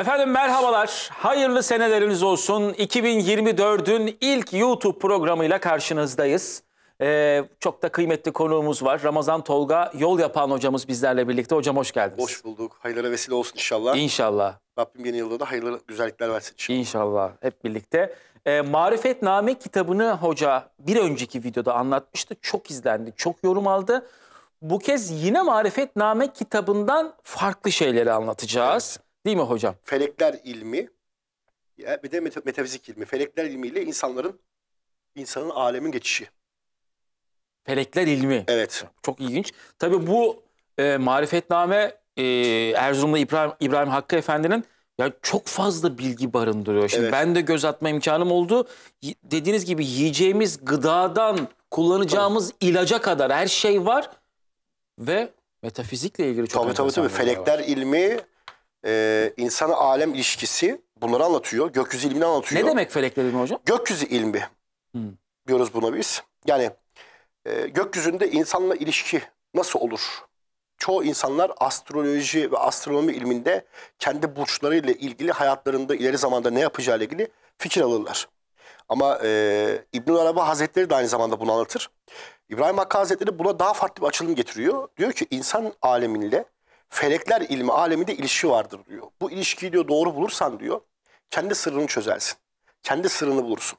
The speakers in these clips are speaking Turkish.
Efendim merhabalar, hayırlı seneleriniz olsun. 2024'ün ilk YouTube programıyla karşınızdayız. Ee, çok da kıymetli konuğumuz var. Ramazan Tolga, yol yapan hocamız bizlerle birlikte. Hocam hoş geldiniz. Hoş bulduk. Hayırlara vesile olsun inşallah. İnşallah. Rabbim yeni yılda da hayırlı güzellikler versin inşallah. İnşallah. Hep birlikte. Ee, Marifetname kitabını hoca bir önceki videoda anlatmıştı. Çok izlendi, çok yorum aldı. Bu kez yine Marifetname kitabından farklı şeyleri anlatacağız. Evet. Değil mi hocam? Felekler ilmi ya bir de metafizik ilmi. Felekler ilmiyle insanların insanın alemin geçişi. Felekler ilmi. Evet. Çok ilginç. Tabii bu e, marifetname e, Erzurumlu İbrahim, İbrahim Hakkı Efendi'nin ya çok fazla bilgi barındırıyor. Şimdi evet. ben de göz atma imkanım oldu. Y dediğiniz gibi yiyeceğimiz gıdadan kullanacağımız tabii. ilaca kadar her şey var ve metafizikle ilgili çok Tabii tabii tabii. Felekler var. ilmi e, ee, insanı alem ilişkisi bunları anlatıyor. Gökyüzü ilmini anlatıyor. Ne demek felekler ilmi hocam? Gökyüzü ilmi hmm. diyoruz buna biz. Yani e, gökyüzünde insanla ilişki nasıl olur? Çoğu insanlar astroloji ve astronomi ilminde kendi burçlarıyla ilgili hayatlarında ileri zamanda ne yapacağıyla ilgili fikir alırlar. Ama e, İbnül Araba Hazretleri de aynı zamanda bunu anlatır. İbrahim Hakkı Hazretleri buna daha farklı bir açılım getiriyor. Diyor ki insan aleminde felekler ilmi aleminde ilişki vardır diyor. Bu ilişkiyi diyor doğru bulursan diyor kendi sırrını çözersin. Kendi sırrını bulursun.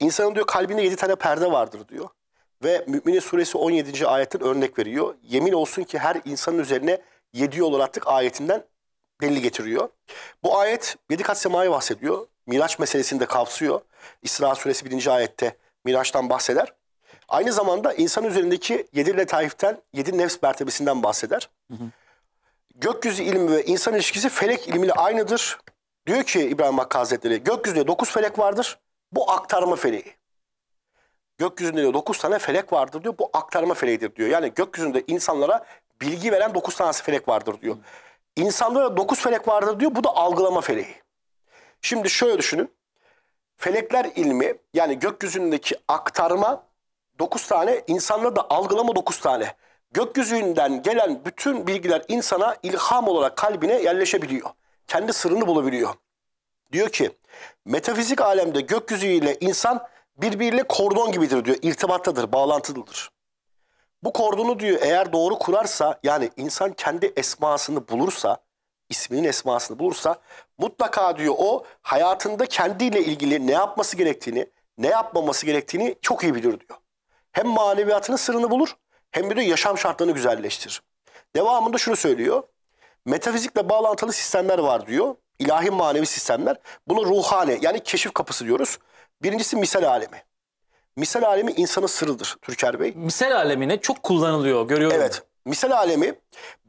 İnsanın diyor kalbinde yedi tane perde vardır diyor. Ve Müminin Suresi 17. ayetten örnek veriyor. Yemin olsun ki her insanın üzerine yedi yol attık ayetinden delil getiriyor. Bu ayet yedi kat semayı bahsediyor. Miraç meselesini de kapsıyor. İsra Suresi 1. ayette Miraç'tan bahseder. Aynı zamanda insan üzerindeki yedi letaiften, yedi nefs mertebesinden bahseder. Hı hı gökyüzü ilmi ve insan ilişkisi felek ilmiyle aynıdır. Diyor ki İbrahim Hakkı Hazretleri gökyüzünde dokuz felek vardır. Bu aktarma feleği. Gökyüzünde diyor dokuz tane felek vardır diyor. Bu aktarma feleğidir diyor. Yani gökyüzünde insanlara bilgi veren dokuz tane felek vardır diyor. İnsanlara dokuz felek vardır diyor. Bu da algılama feleği. Şimdi şöyle düşünün. Felekler ilmi yani gökyüzündeki aktarma dokuz tane, insanlara da algılama dokuz tane gökyüzünden gelen bütün bilgiler insana ilham olarak kalbine yerleşebiliyor. Kendi sırrını bulabiliyor. Diyor ki metafizik alemde gökyüzüyle insan birbiriyle kordon gibidir diyor. İrtibattadır, bağlantılıdır. Bu kordonu diyor eğer doğru kurarsa yani insan kendi esmasını bulursa, isminin esmasını bulursa mutlaka diyor o hayatında kendiyle ilgili ne yapması gerektiğini, ne yapmaması gerektiğini çok iyi bilir diyor. Hem maneviyatının sırrını bulur hem de yaşam şartlarını güzelleştir. Devamında şunu söylüyor. Metafizikle bağlantılı sistemler var diyor. İlahi manevi sistemler. Buna ruhane yani keşif kapısı diyoruz. Birincisi misal alemi. Misal alemi insanın sırrıdır Türker Bey. Misal alemine çok kullanılıyor görüyorum. Evet. Misal alemi,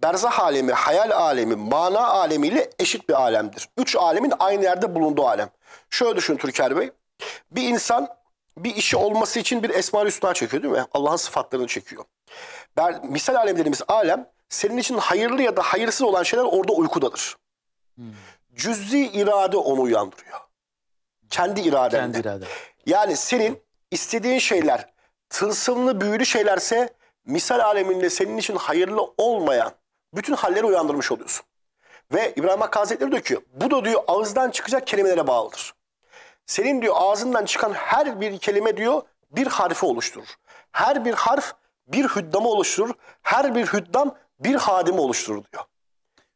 berzah alemi, hayal alemi, mana alemiyle eşit bir alemdir. Üç alemin aynı yerde bulunduğu alem. Şöyle düşün Türker Bey. Bir insan bir işi olması için bir esma üstüne çekiyor değil mi? Allah'ın sıfatlarını çekiyor. Ber, misal alemlerimiz alem senin için hayırlı ya da hayırsız olan şeyler orada uykudadır. Hmm. Cüzzi irade onu uyandırıyor. Kendi iradenle. Kendi irade. Yani senin istediğin şeyler tılsımlı büyülü şeylerse misal aleminde senin için hayırlı olmayan bütün halleri uyandırmış oluyorsun. Ve İbrahim Hakkı Hazretleri diyor ki bu da diyor ağızdan çıkacak kelimelere bağlıdır. Senin diyor ağzından çıkan her bir kelime diyor bir harfi oluşturur. Her bir harf bir hüddamı oluşturur. Her bir hüddam bir hadimi oluşturur diyor.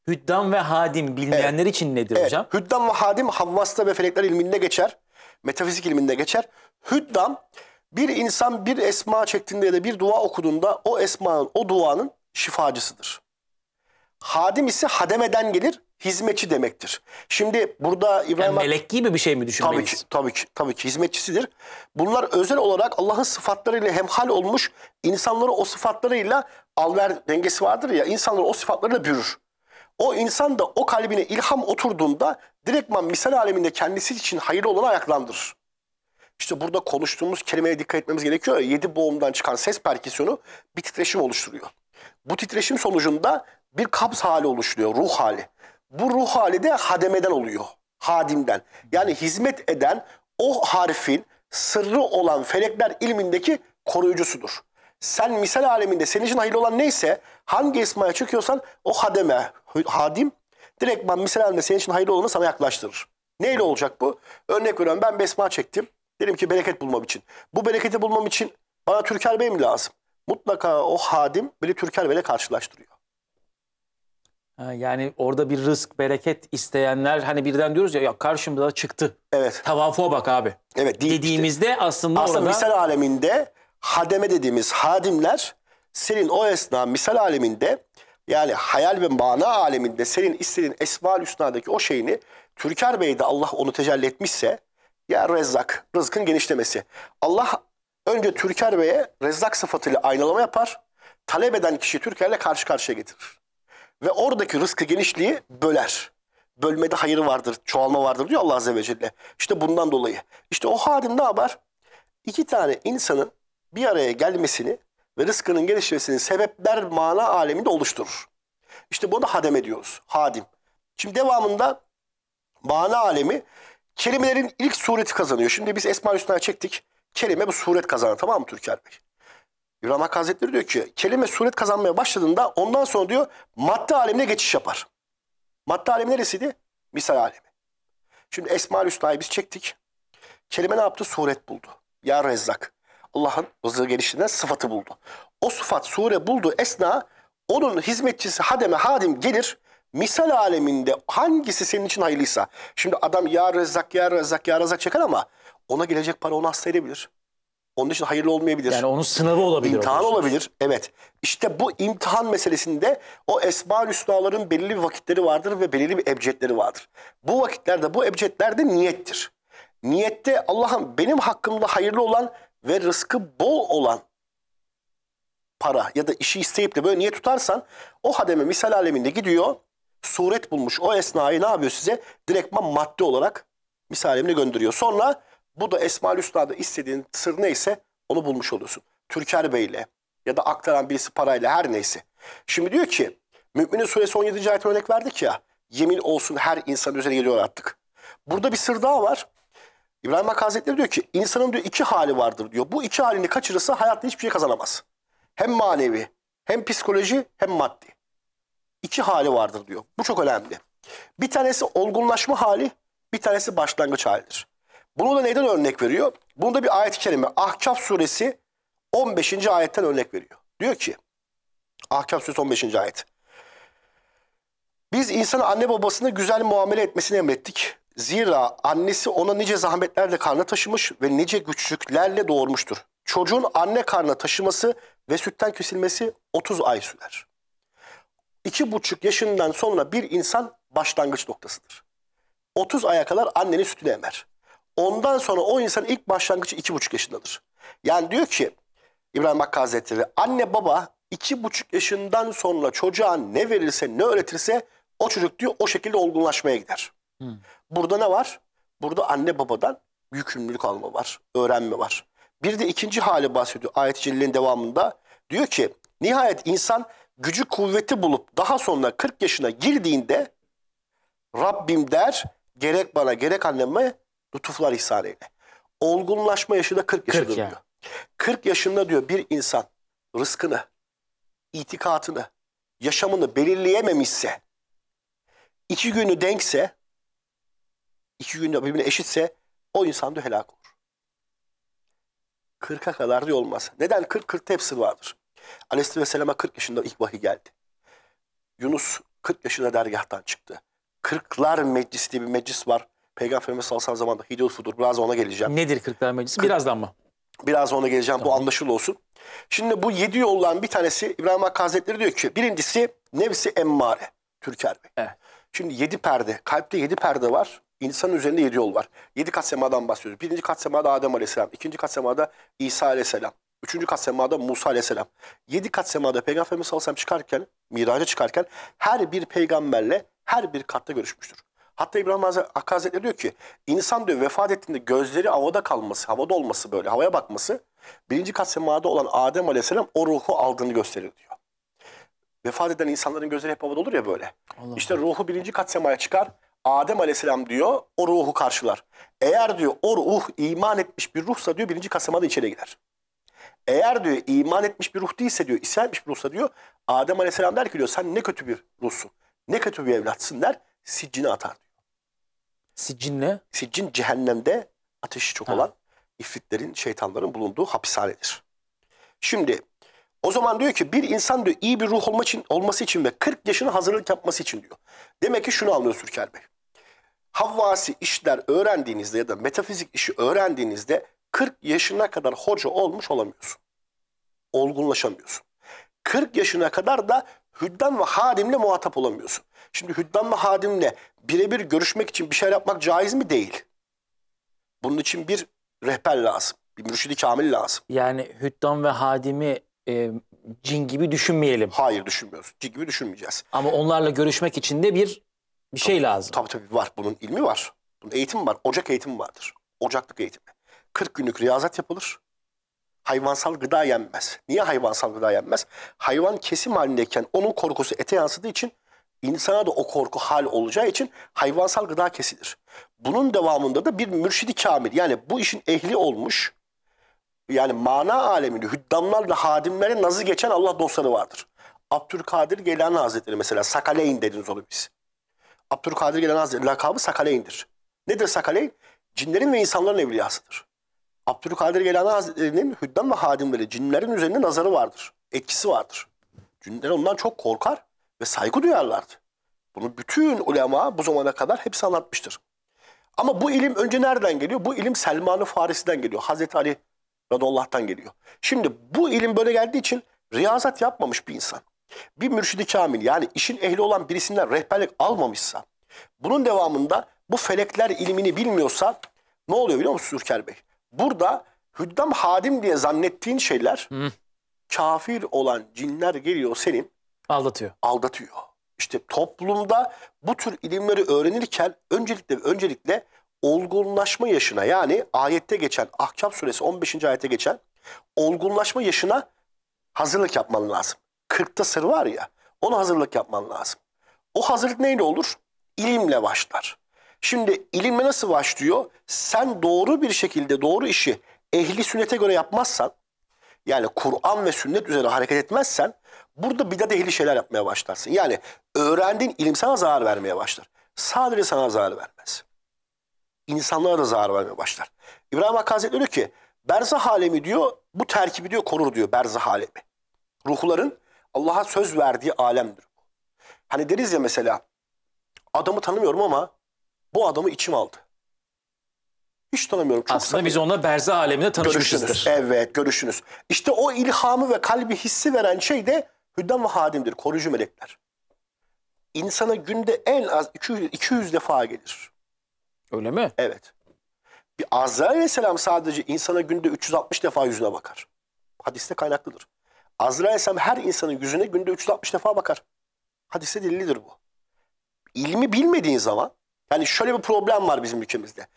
Hüddam ve hadim bilmeyenler evet. için nedir evet. hocam? Hüddam ve hadim havvasta ve felekler ilminde geçer. Metafizik ilminde geçer. Hüddam bir insan bir esma çektiğinde ya da bir dua okuduğunda o esmanın, o duanın şifacısıdır. Hadim ise hademeden gelir hizmetçi demektir. Şimdi burada İbrahim yani melek gibi bir şey mi düşünmeliyiz? Tabii ki, tabii ki, tabii ki hizmetçisidir. Bunlar özel olarak Allah'ın sıfatlarıyla hemhal olmuş insanları o sıfatlarıyla alver dengesi vardır ya insanları o sıfatlarıyla bürür. O insan da o kalbine ilham oturduğunda direktman misal aleminde kendisi için hayırlı olanı ayaklandırır. İşte burada konuştuğumuz kelimeye dikkat etmemiz gerekiyor. Ya, yedi boğumdan çıkan ses perküsyonu bir titreşim oluşturuyor. Bu titreşim sonucunda bir kabz hali oluşuyor, ruh hali. Bu ruh hali de hademeden oluyor. Hadimden. Yani hizmet eden o harfin sırrı olan felekler ilmindeki koruyucusudur. Sen misal aleminde senin için hayırlı olan neyse hangi ismaya çıkıyorsan o hademe, hadim direkt direktman misal aleminde senin için hayırlı olanı sana yaklaştırır. Neyle olacak bu? Örnek veriyorum ben besma çektim. Dedim ki bereket bulmam için. Bu bereketi bulmam için bana Türker Bey mi lazım? Mutlaka o hadim beni Türker Bey'le karşılaştırıyor. Yani orada bir rızk, bereket isteyenler hani birden diyoruz ya, ya karşımda da çıktı. Evet. Tavafa bak abi. Evet. Değil, Dediğimizde işte. aslında, aslında orada... misal aleminde hademe dediğimiz hadimler senin o esna misal aleminde yani hayal ve mana aleminde senin istediğin Esma-ül o şeyini Türker Bey'de Allah onu tecelli etmişse ya rezzak, rızkın genişlemesi. Allah önce Türker Bey'e rezzak sıfatıyla aynalama yapar. Talep eden kişi Türker'le karşı karşıya getirir. Ve oradaki rızkı genişliği böler. Bölmede hayır vardır, çoğalma vardır diyor Allah Azze ve Celle. İşte bundan dolayı. İşte o hadim ne yapar? İki tane insanın bir araya gelmesini ve rızkının gelişmesini sebepler mana aleminde oluşturur. İşte bunu da hadem ediyoruz. Hadim. Şimdi devamında mana alemi kelimelerin ilk sureti kazanıyor. Şimdi biz Esma-i Hüsna'ya çektik. Kelime bu suret kazanır tamam mı Türker Bey? İbrahim Hakkı Hazretleri diyor ki kelime suret kazanmaya başladığında ondan sonra diyor madde alemine geçiş yapar. Madde alemi neresiydi? Misal alemi. Şimdi Esma-ül Hüsna'yı biz çektik. Kelime ne yaptı? Suret buldu. Ya Rezzak. Allah'ın rızığı gelişinden sıfatı buldu. O sıfat sure buldu esna onun hizmetçisi hademe hadim gelir. Misal aleminde hangisi senin için hayırlıysa. Şimdi adam ya Rezzak ya Rezzak ya Rezzak çeker ama ona gelecek para onu hasta edebilir. Onun için hayırlı olmayabilir. Yani onun sınavı olabilir. İmtihan olabilir. Evet. İşte bu imtihan meselesinde o esma hüsnaların belirli bir vakitleri vardır ve belirli bir ebcedleri vardır. Bu vakitlerde bu ebcedlerde niyettir. Niyette Allah'ım benim hakkımda hayırlı olan ve rızkı bol olan para ya da işi isteyip de böyle niyet tutarsan o hademe misal aleminde gidiyor suret bulmuş o esnayı ne yapıyor size? Direktman madde olarak misal alemine gönderiyor. Sonra bu da Esmaül Hüsna'da istediğin sır neyse onu bulmuş oluyorsun. Türker Bey ile ya da aktaran birisi parayla her neyse. Şimdi diyor ki Müminin Suresi 17. ayet örnek verdik ya. Yemin olsun her insan üzerine geliyor attık. Burada bir sır daha var. İbrahim Hakkı Hazretleri diyor ki insanın diyor iki hali vardır diyor. Bu iki halini kaçırırsa hayatta hiçbir şey kazanamaz. Hem manevi hem psikoloji hem maddi. İki hali vardır diyor. Bu çok önemli. Bir tanesi olgunlaşma hali, bir tanesi başlangıç halidir. Bunu da neyden örnek veriyor? Bunu da bir ayet-i kerime Ahkaf suresi 15. ayetten örnek veriyor. Diyor ki Ahkaf suresi 15. ayet. Biz insanı anne babasını güzel muamele etmesini emrettik. Zira annesi ona nice zahmetlerle karnına taşımış ve nice güçlüklerle doğurmuştur. Çocuğun anne karnına taşıması ve sütten kesilmesi 30 ay sürer. İki buçuk yaşından sonra bir insan başlangıç noktasıdır. 30 aya kadar annenin sütünü emer. Ondan sonra o insan ilk başlangıcı iki buçuk yaşındadır. Yani diyor ki İbrahim Hakkı Hazretleri anne baba iki buçuk yaşından sonra çocuğa ne verirse ne öğretirse o çocuk diyor o şekilde olgunlaşmaya gider. Hmm. Burada ne var? Burada anne babadan yükümlülük alma var, öğrenme var. Bir de ikinci hali bahsediyor ayet-i celilin devamında. Diyor ki nihayet insan gücü kuvveti bulup daha sonra 40 yaşına girdiğinde Rabbim der gerek bana gerek anneme lütuflar ihsan Olgunlaşma yaşı da 40 yaşında yani. diyor. 40 yaşında diyor bir insan rızkını, itikatını, yaşamını belirleyememişse, iki günü denkse, iki günde birbirine eşitse o insan diyor helak olur. 40'a kadar diyor olmaz. Neden? 40 40 tefsir vardır. Vesselam'a 40 yaşında ilk vahiy geldi. Yunus 40 yaşında dergahtan çıktı. Kırklar meclisi diye bir meclis var. Peygamberimiz sallallahu aleyhi ve sellem'de Hidul Fudur. Biraz ona geleceğim. Nedir Kırklar Meclisi? Birazdan mı? Biraz ona geleceğim. Tamam. Bu anlaşılı olsun. Şimdi bu yedi yoldan bir tanesi İbrahim Hakkı Hazretleri diyor ki birincisi nefsi emmare. Türker Bey. Evet. Şimdi yedi perde. Kalpte yedi perde var. İnsanın üzerinde yedi yol var. Yedi kat semadan bahsediyoruz. Birinci kat semada Adem Aleyhisselam. ikinci kat semada İsa Aleyhisselam. Üçüncü kat semada Musa Aleyhisselam. Yedi kat semada Peygamberimiz Aleyhisselam çıkarken, miraca çıkarken her bir peygamberle her bir katta görüşmüştür. Hatta İbrahim Hazretleri diyor ki insan diyor vefat ettiğinde gözleri havada kalması, havada olması böyle havaya bakması birinci kat semada olan Adem Aleyhisselam o ruhu aldığını gösterir diyor. Vefat eden insanların gözleri hep havada olur ya böyle. Allah işte Allah. ruhu birinci kat semaya çıkar. Adem Aleyhisselam diyor o ruhu karşılar. Eğer diyor o ruh iman etmiş bir ruhsa diyor birinci kat semada içeri girer. Eğer diyor iman etmiş bir ruh değilse diyor, isyan bir ruhsa diyor Adem Aleyhisselam der ki diyor sen ne kötü bir ruhsun, ne kötü bir evlatsın der, siccine atar diyor. Siccin ne? Siccin cehennemde ateşi çok ha. olan ifritlerin, şeytanların bulunduğu hapishanedir. Şimdi o zaman diyor ki bir insan diyor iyi bir ruh olma için, olması için ve 40 yaşına hazırlık yapması için diyor. Demek ki şunu anlıyor Sürker Bey. Havvasi işler öğrendiğinizde ya da metafizik işi öğrendiğinizde 40 yaşına kadar hoca olmuş olamıyorsun. Olgunlaşamıyorsun. 40 yaşına kadar da hüdden ve halimle muhatap olamıyorsun. Şimdi hüddamla hadimle birebir görüşmek için bir şey yapmak caiz mi? Değil. Bunun için bir rehber lazım. Bir mürşidi kamil lazım. Yani hüddam ve hadimi e, cin gibi düşünmeyelim. Hayır düşünmüyoruz. Cin gibi düşünmeyeceğiz. Ama onlarla görüşmek için de bir bir şey tabii, lazım. Tabii tabii var. Bunun ilmi var. Bunun eğitimi var. Ocak eğitimi vardır. Ocaklık eğitimi. 40 günlük riyazat yapılır. Hayvansal gıda yenmez. Niye hayvansal gıda yenmez? Hayvan kesim halindeyken onun korkusu ete yansıdığı için insana da o korku hal olacağı için hayvansal gıda kesilir. Bunun devamında da bir mürşidi kamil yani bu işin ehli olmuş yani mana aleminde hüddamlarla hadimlerin nazı geçen Allah dostları vardır. Abdülkadir gelen Hazretleri mesela Sakaleyn dediniz onu biz. Abdülkadir Geylani Hazretleri lakabı Sakaleyn'dir. Nedir Sakaleyn? Cinlerin ve insanların evliyasıdır. Abdülkadir gelen Hazretleri'nin hüddam ve hadimleri cinlerin üzerinde nazarı vardır. Etkisi vardır. Cinler ondan çok korkar ve saygı duyarlardı. Bunu bütün ulema bu zamana kadar hepsi anlatmıştır. Ama bu ilim önce nereden geliyor? Bu ilim Selman-ı Farisi'den geliyor. Hazreti Ali Radullah'tan geliyor. Şimdi bu ilim böyle geldiği için riyazat yapmamış bir insan. Bir mürşidi kamil yani işin ehli olan birisinden rehberlik almamışsa bunun devamında bu felekler ilmini bilmiyorsa ne oluyor biliyor musun Türker Bey? Burada hüddam hadim diye zannettiğin şeyler Hı. kafir olan cinler geliyor senin Aldatıyor. Aldatıyor. İşte toplumda bu tür ilimleri öğrenirken öncelikle öncelikle olgunlaşma yaşına yani ayette geçen Ahkam suresi 15. ayete geçen olgunlaşma yaşına hazırlık yapman lazım. 40'ta sır var ya ona hazırlık yapman lazım. O hazırlık neyle olur? İlimle başlar. Şimdi ilimle nasıl başlıyor? Sen doğru bir şekilde doğru işi ehli sünnete göre yapmazsan yani Kur'an ve sünnet üzere hareket etmezsen Burada bir bidat ehli şeyler yapmaya başlarsın. Yani öğrendiğin ilim sana zarar vermeye başlar. Sadece sana zarar vermez. İnsanlara da zarar vermeye başlar. İbrahim Hakkı Hazretleri diyor ki berzah alemi diyor bu terkibi diyor korur diyor berzah alemi. Ruhların Allah'a söz verdiği alemdir bu. Hani deriz ya mesela adamı tanımıyorum ama bu adamı içim aldı. Hiç tanımıyorum. Çok Aslında samimi. biz onunla berze aleminde tanışmışızdır. Görüşünüz. Evet görüşünüz. İşte o ilhamı ve kalbi hissi veren şey de Hüddam ve hadimdir, koruyucu melekler. İnsana günde en az 200, 200 defa gelir. Öyle mi? Evet. Bir Azrail Aleyhisselam sadece insana günde 360 defa yüzüne bakar. Hadiste kaynaklıdır. Azrail Aleyhisselam her insanın yüzüne günde 360 defa bakar. Hadiste delildir bu. İlmi bilmediğin zaman, yani şöyle bir problem var bizim ülkemizde.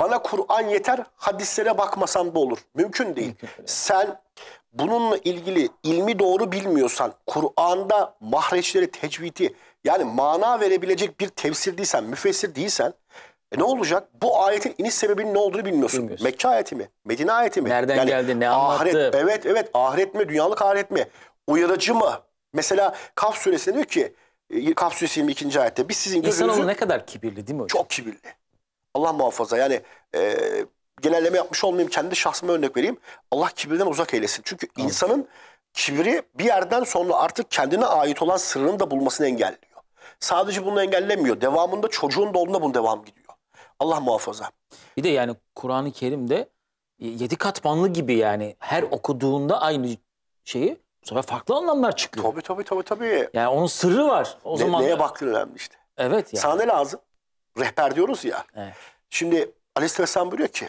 Bana Kur'an yeter, hadislere bakmasam da olur. Mümkün değil. Sen bununla ilgili ilmi doğru bilmiyorsan, Kur'an'da mahreçleri, tecvidi yani mana verebilecek bir tefsir değilsen, müfessir değilsen e ne olacak? Bu ayetin iniş sebebinin ne olduğunu bilmiyorsun. bilmiyorsun. Mekke ayeti mi? Medine ayeti mi? Nereden yani, geldi? Ne anlattı? Ahiret, evet evet ahiret mi? Dünyalık ahiret mi? Uyarıcı mı? Mesela Kaf suresinde diyor ki e, Kaf suresi 22. ayette biz sizin gözünüzü... İnsanoğlu ne kadar kibirli değil mi hocam? Çok kibirli. Allah muhafaza yani e, genelleme yapmış olmayayım. Kendi şahsıma örnek vereyim. Allah kibirden uzak eylesin. Çünkü Amin. insanın kibri bir yerden sonra artık kendine ait olan sırrını da bulmasını engelliyor. Sadece bunu engellemiyor. Devamında çocuğun da olduğunda bunun devam gidiyor. Allah muhafaza. Bir de yani Kur'an-ı Kerim'de yedi katmanlı gibi yani her okuduğunda aynı şeyi bu sefer farklı anlamlar çıkıyor. Tabii tabii tabii tabii. Yani onun sırrı var. O ne, zaman neye baktığın önemli işte. Evet yani. Sana lazım? Rehber diyoruz ya. Evet. Şimdi Aleyhisselam buyuruyor ki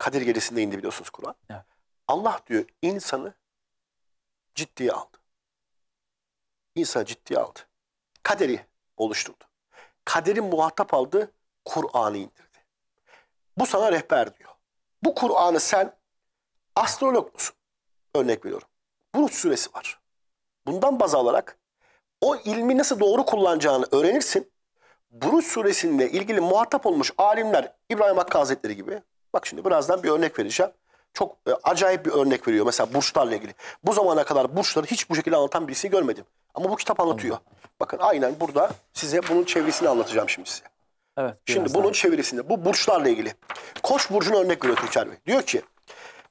Kadir gecesinde indi biliyorsunuz Kur'an. Evet. Allah diyor insanı ciddiye aldı. İnsanı ciddiye aldı. Kaderi oluşturdu. Kaderin muhatap aldı, Kur'an'ı indirdi. Bu sana rehber diyor. Bu Kur'an'ı sen astrolog musun? Örnek veriyorum. Bulut suresi var. Bundan baz alarak o ilmi nasıl doğru kullanacağını öğrenirsin. Bulut suresiyle ilgili muhatap olmuş alimler İbrahim Hakkı Hazretleri gibi, Bak şimdi birazdan bir örnek vereceğim. Çok e, acayip bir örnek veriyor mesela burçlarla ilgili. Bu zamana kadar burçları hiç bu şekilde anlatan birisi görmedim. Ama bu kitap anlatıyor. Bakın aynen burada size bunun çevirisini anlatacağım şimdi size. Evet. Şimdi bunun çevirisinde bu burçlarla ilgili. Koç burcuna örnek veriyor Türker Bey. Diyor ki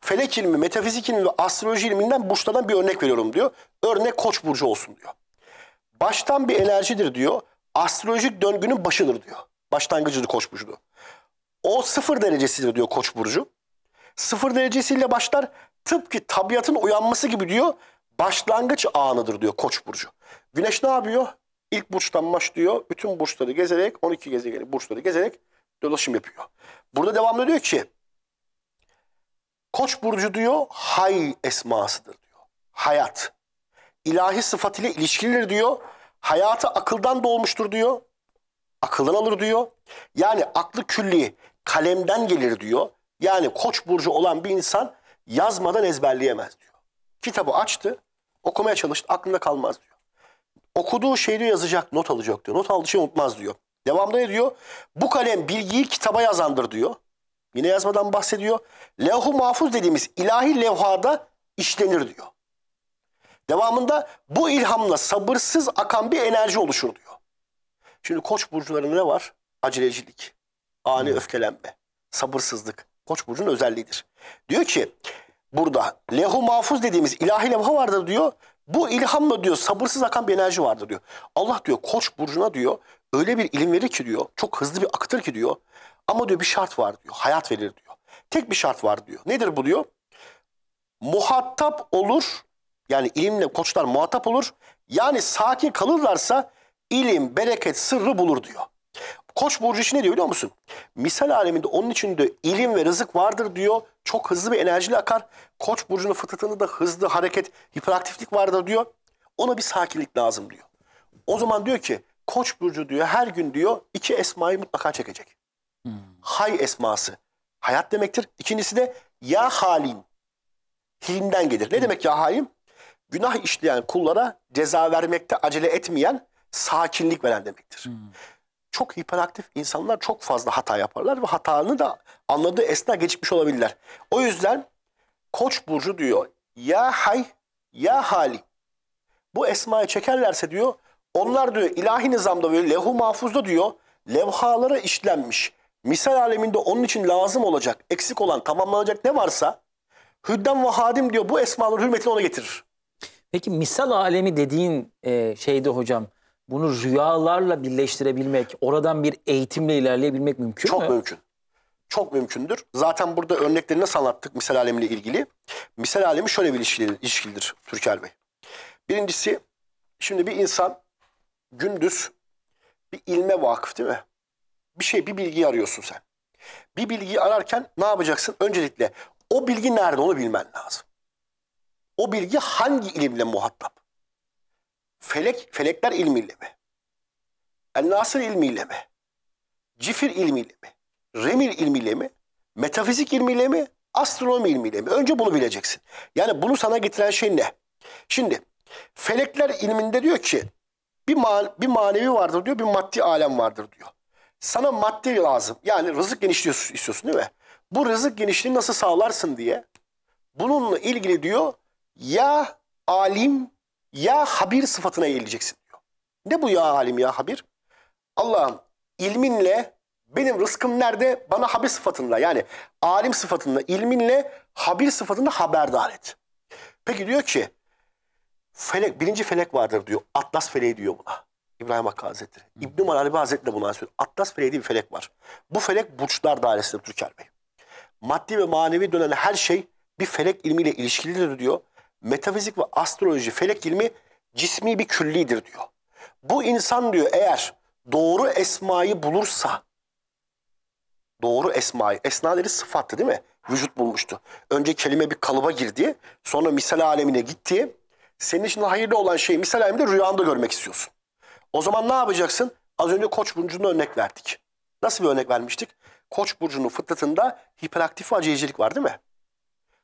felek ilmi, metafizik ilmi ve astroloji ilminden burçlardan bir örnek veriyorum diyor. Örnek koç burcu olsun diyor. Baştan bir enerjidir diyor. Astrolojik döngünün başıdır diyor. Başlangıcıdır koç burcu. O sıfır derecesidir diyor Koç burcu. Sıfır derecesiyle başlar. Tıpkı tabiatın uyanması gibi diyor. Başlangıç anıdır diyor Koç burcu. Güneş ne yapıyor? İlk burçtan başlıyor. Bütün burçları gezerek 12 gezegeni burçları gezerek dolaşım yapıyor. Burada devamlı diyor ki Koç burcu diyor hay esmasıdır diyor. Hayat. İlahi sıfat ile ilişkilidir diyor. Hayatı akıldan doğmuştur diyor. Akıldan alır diyor. Yani aklı külli, kalemden gelir diyor. Yani koç burcu olan bir insan yazmadan ezberleyemez diyor. Kitabı açtı, okumaya çalıştı, aklında kalmaz diyor. Okuduğu şeyi diyor yazacak, not alacak diyor. Not aldığı şeyi unutmaz diyor. Devamında ne diyor? Bu kalem bilgiyi kitaba yazandır diyor. Yine yazmadan bahsediyor. levh mahfuz dediğimiz ilahi levhada işlenir diyor. Devamında bu ilhamla sabırsız akan bir enerji oluşur diyor. Şimdi koç burcularında ne var? Acelecilik, ani öfkelenme, sabırsızlık. Koç burcunun özelliğidir. Diyor ki burada lehu mahfuz dediğimiz ilahi levha vardır diyor. Bu ilhamla diyor sabırsız akan bir enerji vardır diyor. Allah diyor koç burcuna diyor öyle bir ilim verir ki diyor çok hızlı bir akıtır ki diyor. Ama diyor bir şart var diyor hayat verir diyor. Tek bir şart var diyor. Nedir bu diyor? Muhatap olur yani ilimle koçlar muhatap olur. Yani sakin kalırlarsa ilim, bereket, sırrı bulur diyor. Koç burcu için ne diyor biliyor musun? Misal aleminde onun için de ilim ve rızık vardır diyor. Çok hızlı bir enerjiyle akar. Koç burcunun fıtratında da hızlı hareket, hiperaktiflik vardır diyor. Ona bir sakinlik lazım diyor. O zaman diyor ki Koç burcu diyor her gün diyor iki esmayı mutlaka çekecek. Hmm. Hay esması hayat demektir. İkincisi de ya halim. Hilimden gelir. Ne hmm. demek ya halim? Günah işleyen kullara ceza vermekte acele etmeyen, sakinlik veren demektir. Hmm çok hiperaktif insanlar çok fazla hata yaparlar ve hatanı da anladığı esna geçmiş olabilirler. O yüzden Koç burcu diyor ya hay ya hali. Bu esmayı çekerlerse diyor onlar diyor ilahi nizamda ve levh mahfuzda diyor levhalara işlenmiş. Misal aleminde onun için lazım olacak, eksik olan, tamamlanacak ne varsa Hüddem ve Hadim diyor bu esmaların hürmetini ona getirir. Peki misal alemi dediğin e, şeyde hocam bunu rüyalarla birleştirebilmek, oradan bir eğitimle ilerleyebilmek mümkün Çok mü? Çok mümkün. Çok mümkündür. Zaten burada örneklerini nasıl anlattık misal alemiyle ilgili? Misal alemi şöyle bir ilişkilidir, ilişkilidir Türker Bey. Birincisi şimdi bir insan gündüz bir ilme vakıf değil mi? Bir şey, bir bilgi arıyorsun sen. Bir bilgiyi ararken ne yapacaksın? Öncelikle o bilgi nerede onu bilmen lazım. O bilgi hangi ilimle muhatap? Felek, felekler ilmiyle mi? El Nasır ilmiyle mi? Cifir ilmiyle mi? Remil ilmiyle mi? Metafizik ilmiyle mi? Astronomi ilmiyle mi? Önce bunu bileceksin. Yani bunu sana getiren şey ne? Şimdi felekler ilminde diyor ki bir, man bir manevi vardır diyor, bir maddi alem vardır diyor. Sana maddi lazım. Yani rızık genişliği istiyorsun değil mi? Bu rızık genişliğini nasıl sağlarsın diye. Bununla ilgili diyor ya alim ya habir sıfatına eğileceksin diyor. Ne bu ya alim ya habir? Allah'ım ilminle benim rızkım nerede? Bana habir sıfatınla yani alim sıfatınla, ilminle habir sıfatında haberdar et. Peki diyor ki felek, birinci felek vardır diyor. Atlas feleği diyor buna. İbrahim Hakkı Hazretleri. İbn-i Malalebi Hazretleri buna söylüyor. Atlas feleği diye bir felek var. Bu felek burçlar dairesinde Türker Bey. Maddi ve manevi dönen her şey bir felek ilmiyle ilişkilidir diyor metafizik ve astroloji, felek ilmi cismi bir küllidir diyor. Bu insan diyor eğer doğru esmayı bulursa, doğru esmayı, esnaları sıfattı değil mi? Vücut bulmuştu. Önce kelime bir kalıba girdi, sonra misal alemine gitti. Senin için hayırlı olan şey misal aleminde rüyanda görmek istiyorsun. O zaman ne yapacaksın? Az önce koç burcunu örnek verdik. Nasıl bir örnek vermiştik? Koç burcunun fıtratında hiperaktif ve var değil mi?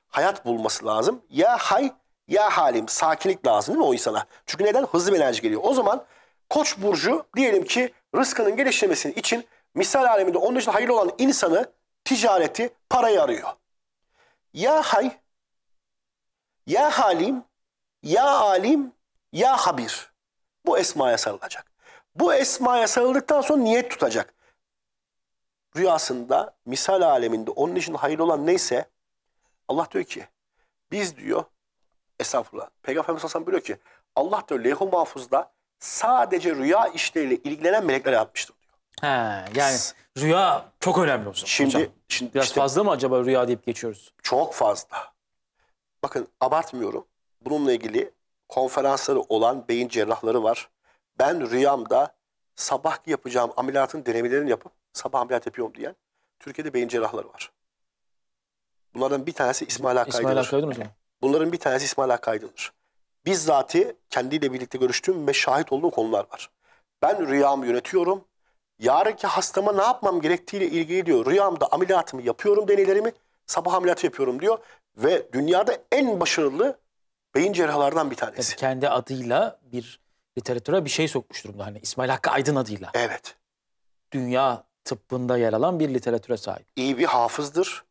Hayat bulması lazım. Ya hay ya halim sakinlik lazım değil mi o insana? Çünkü neden? Hızlı bir enerji geliyor. O zaman koç burcu diyelim ki rızkının gelişmesi için misal aleminde onun için hayırlı olan insanı ticareti parayı arıyor. Ya hay, ya halim, ya alim, ya habir. Bu esmaya sarılacak. Bu esmaya sarıldıktan sonra niyet tutacak. Rüyasında misal aleminde onun için hayırlı olan neyse Allah diyor ki biz diyor Estağfurullah. Peygamberimiz Hasan biliyor ki Allah diyor lehum mahfuzda sadece rüya işleriyle ilgilenen melekler yapmıştır diyor. He, yani rüya çok önemli o zaman. Şimdi, hocam. şimdi biraz işte, fazla mı acaba rüya deyip geçiyoruz? Çok fazla. Bakın abartmıyorum. Bununla ilgili konferansları olan beyin cerrahları var. Ben rüyamda sabah yapacağım ameliyatın denemelerini yapıp sabah ameliyat yapıyorum diyen Türkiye'de beyin cerrahları var. Bunlardan bir tanesi İsmail Hakkı İsmail Hakkı Aydın Bunların bir tanesi İsmail Hakkı Aydın'dır. Bizzati kendiyle birlikte görüştüğüm ve şahit olduğum konular var. Ben rüyamı yönetiyorum. Yarınki hastama ne yapmam gerektiğiyle ilgili diyor. Rüyamda ameliyatımı yapıyorum deneylerimi. Sabah ameliyatı yapıyorum diyor. Ve dünyada en başarılı beyin cerrahlardan bir tanesi. Tabii kendi adıyla bir literatüre bir şey sokmuş durumda. Hani İsmail Hakkı Aydın adıyla. Evet. Dünya tıbbında yer alan bir literatüre sahip. İyi bir hafızdır.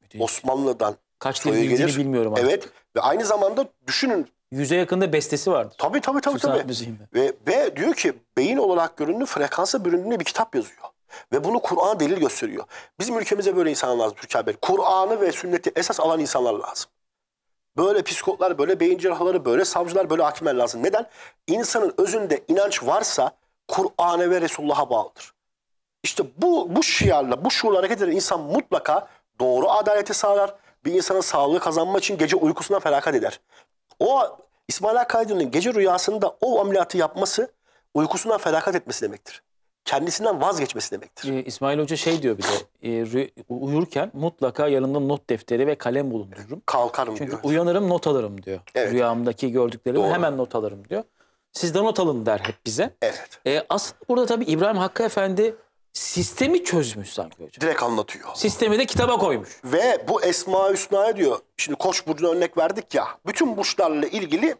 Müthiş. Osmanlı'dan Kaç dil bildiğini bilmiyorum artık. Evet ve aynı zamanda düşünün. Yüze yakında bestesi vardı. Tabii tabii tabii. Türk tabii. Müziğinde. Ve, ve diyor ki beyin olarak göründüğü frekansa büründüğünde bir kitap yazıyor. Ve bunu Kur'an delil gösteriyor. Bizim ülkemize böyle insanlar lazım Türker Kur'an'ı ve sünneti esas alan insanlar lazım. Böyle psikologlar, böyle beyin cerrahları, böyle savcılar, böyle hakimler lazım. Neden? İnsanın özünde inanç varsa Kur'an'a ve Resulullah'a bağlıdır. İşte bu, bu şiarla, bu şuurla hareket eden insan mutlaka doğru adaleti sağlar, bir insanın sağlığı kazanma için gece uykusuna felakat eder. O İsmail Hakkı gece rüyasında o ameliyatı yapması uykusuna felakat etmesi demektir. Kendisinden vazgeçmesi demektir. Ee, İsmail Hoca şey diyor bize, e, uyurken mutlaka yanımda not defteri ve kalem bulundururum. Kalkarım Çünkü diyor. Çünkü uyanırım not alırım diyor. Evet. Rüyamdaki gördüklerimi Doğru. hemen not alırım diyor. Siz de not alın der hep bize. Evet. E, aslında burada tabii İbrahim Hakkı Efendi sistemi çözmüş sanki hocam. Direkt anlatıyor. Sistemi de kitaba koymuş. Ve bu Esma Hüsna'ya diyor, şimdi Koç burcuna örnek verdik ya. Bütün burçlarla ilgili